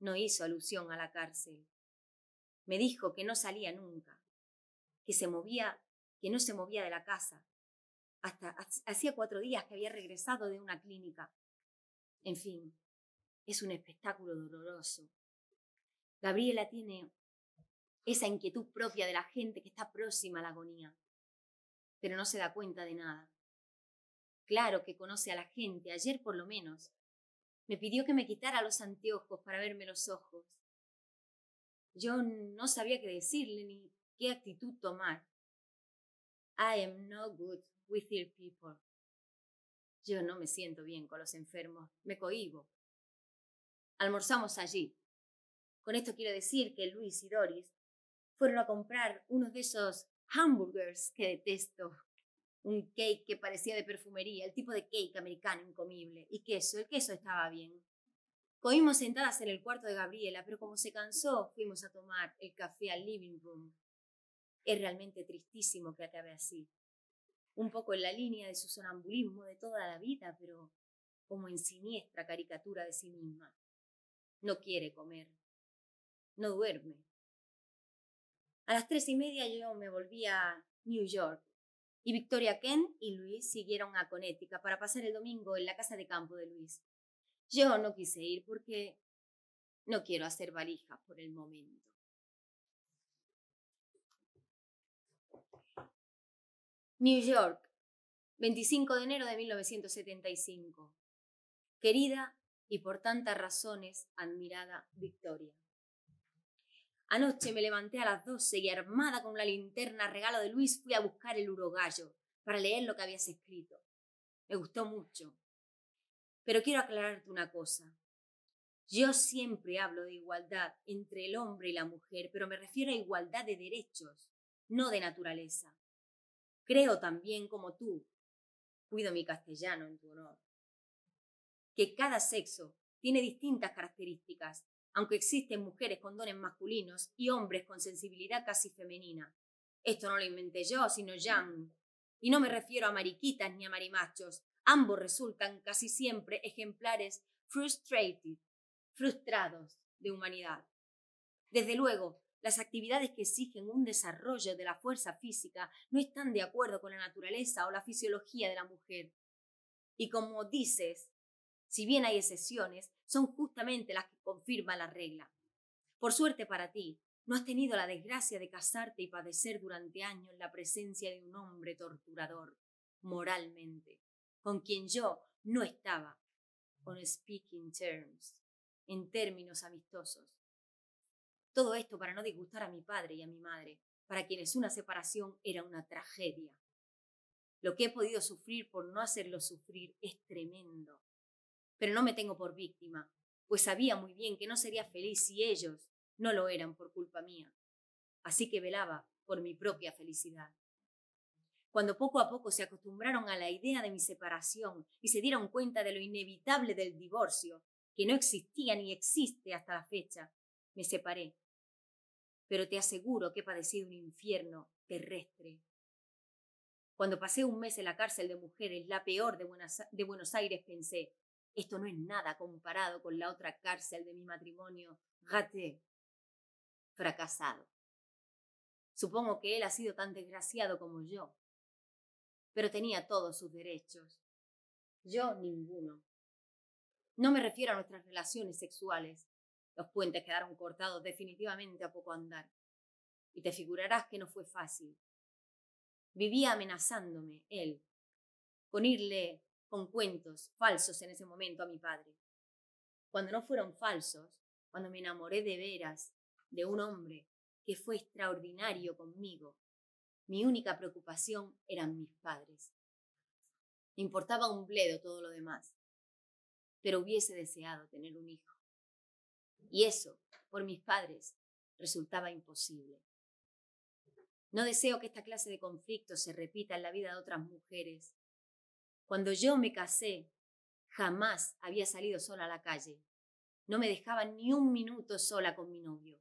no hizo alusión a la cárcel. Me dijo que no salía nunca, que se movía, que no se movía de la casa. Hasta hacía cuatro días que había regresado de una clínica. En fin, es un espectáculo doloroso. Gabriela tiene esa inquietud propia de la gente que está próxima a la agonía, pero no se da cuenta de nada. Claro que conoce a la gente, ayer por lo menos. Me pidió que me quitara los anteojos para verme los ojos. Yo no sabía qué decirle ni qué actitud tomar. I am no good with ill people. Yo no me siento bien con los enfermos, me cohibo. Almorzamos allí. Con esto quiero decir que Luis y Doris fueron a comprar unos de esos hamburgers que detesto un cake que parecía de perfumería, el tipo de cake americano incomible, y queso, el queso estaba bien. Comimos sentadas en el cuarto de Gabriela, pero como se cansó, fuimos a tomar el café al living room. Es realmente tristísimo que acabe así. Un poco en la línea de su sonambulismo de toda la vida, pero como en siniestra caricatura de sí misma. No quiere comer. No duerme. A las tres y media yo me volví a New York y Victoria Kent y Luis siguieron a Conética para pasar el domingo en la casa de campo de Luis. Yo no quise ir porque no quiero hacer valija por el momento. New York, 25 de enero de 1975. Querida y por tantas razones admirada Victoria. Anoche me levanté a las doce y armada con la linterna regalo de Luis fui a buscar el urogallo para leer lo que habías escrito. Me gustó mucho. Pero quiero aclararte una cosa. Yo siempre hablo de igualdad entre el hombre y la mujer, pero me refiero a igualdad de derechos, no de naturaleza. Creo también, como tú, cuido mi castellano en tu honor, que cada sexo tiene distintas características aunque existen mujeres con dones masculinos y hombres con sensibilidad casi femenina. Esto no lo inventé yo, sino Yang. Y no me refiero a mariquitas ni a marimachos. Ambos resultan casi siempre ejemplares frustrated, frustrados de humanidad. Desde luego, las actividades que exigen un desarrollo de la fuerza física no están de acuerdo con la naturaleza o la fisiología de la mujer. Y como dices, si bien hay excepciones, son justamente las que confirman la regla. Por suerte para ti, no has tenido la desgracia de casarte y padecer durante años la presencia de un hombre torturador, moralmente, con quien yo no estaba, on speaking terms, en términos amistosos. Todo esto para no disgustar a mi padre y a mi madre, para quienes una separación era una tragedia. Lo que he podido sufrir por no hacerlo sufrir es tremendo pero no me tengo por víctima, pues sabía muy bien que no sería feliz si ellos no lo eran por culpa mía. Así que velaba por mi propia felicidad. Cuando poco a poco se acostumbraron a la idea de mi separación y se dieron cuenta de lo inevitable del divorcio, que no existía ni existe hasta la fecha, me separé. Pero te aseguro que he padecido un infierno terrestre. Cuando pasé un mes en la cárcel de mujeres, la peor de, Buenos Aires, pensé, esto no es nada comparado con la otra cárcel de mi matrimonio, raté, fracasado. Supongo que él ha sido tan desgraciado como yo, pero tenía todos sus derechos. Yo ninguno. No me refiero a nuestras relaciones sexuales. Los puentes quedaron cortados definitivamente a poco andar. Y te figurarás que no fue fácil. Vivía amenazándome, él, con irle con cuentos falsos en ese momento a mi padre. Cuando no fueron falsos, cuando me enamoré de veras de un hombre que fue extraordinario conmigo, mi única preocupación eran mis padres. Me importaba un bledo todo lo demás, pero hubiese deseado tener un hijo. Y eso, por mis padres, resultaba imposible. No deseo que esta clase de conflictos se repita en la vida de otras mujeres cuando yo me casé, jamás había salido sola a la calle. No me dejaba ni un minuto sola con mi novio.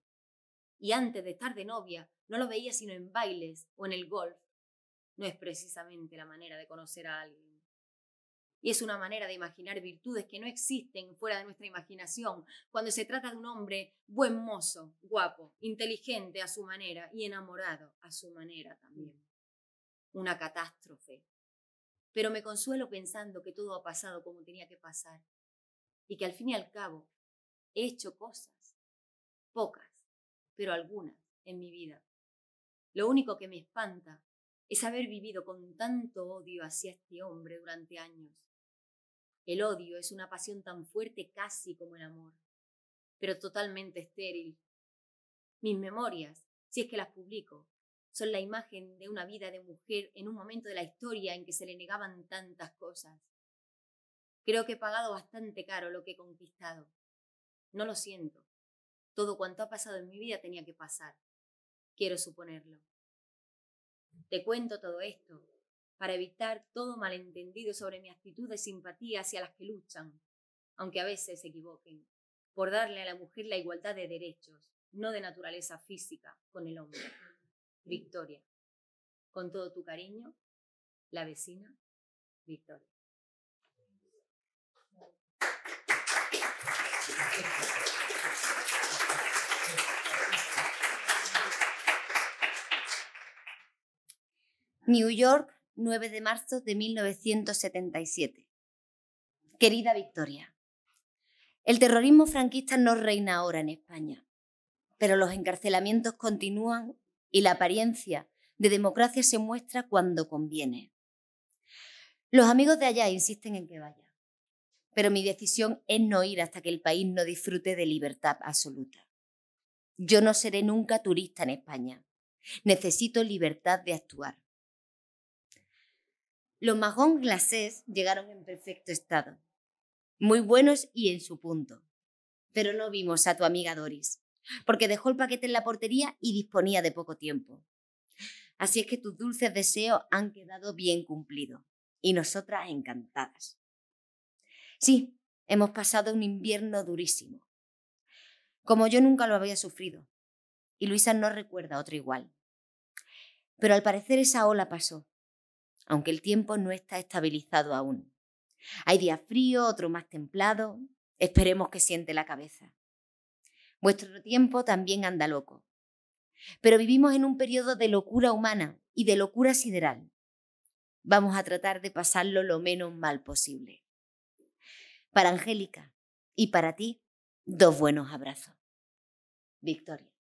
Y antes de estar de novia, no lo veía sino en bailes o en el golf. No es precisamente la manera de conocer a alguien. Y es una manera de imaginar virtudes que no existen fuera de nuestra imaginación cuando se trata de un hombre buen mozo, guapo, inteligente a su manera y enamorado a su manera también. Mm. Una catástrofe pero me consuelo pensando que todo ha pasado como tenía que pasar y que al fin y al cabo he hecho cosas, pocas, pero algunas en mi vida. Lo único que me espanta es haber vivido con tanto odio hacia este hombre durante años. El odio es una pasión tan fuerte casi como el amor, pero totalmente estéril. Mis memorias, si es que las publico, son la imagen de una vida de mujer en un momento de la historia en que se le negaban tantas cosas. Creo que he pagado bastante caro lo que he conquistado. No lo siento. Todo cuanto ha pasado en mi vida tenía que pasar. Quiero suponerlo. Te cuento todo esto para evitar todo malentendido sobre mi actitud de simpatía hacia las que luchan, aunque a veces se equivoquen, por darle a la mujer la igualdad de derechos, no de naturaleza física, con el hombre. Victoria. Con todo tu cariño, la vecina Victoria. New York, 9 de marzo de 1977. Querida Victoria, el terrorismo franquista no reina ahora en España, pero los encarcelamientos continúan y la apariencia de democracia se muestra cuando conviene. Los amigos de allá insisten en que vaya, pero mi decisión es no ir hasta que el país no disfrute de libertad absoluta. Yo no seré nunca turista en España. Necesito libertad de actuar. Los magón glacés llegaron en perfecto estado, muy buenos y en su punto. Pero no vimos a tu amiga Doris porque dejó el paquete en la portería y disponía de poco tiempo. Así es que tus dulces deseos han quedado bien cumplidos y nosotras encantadas. Sí, hemos pasado un invierno durísimo, como yo nunca lo había sufrido, y Luisa no recuerda otro igual. Pero al parecer esa ola pasó, aunque el tiempo no está estabilizado aún. Hay día frío, otro más templado, esperemos que siente la cabeza. Vuestro tiempo también anda loco. Pero vivimos en un periodo de locura humana y de locura sideral. Vamos a tratar de pasarlo lo menos mal posible. Para Angélica y para ti, dos buenos abrazos. Victoria.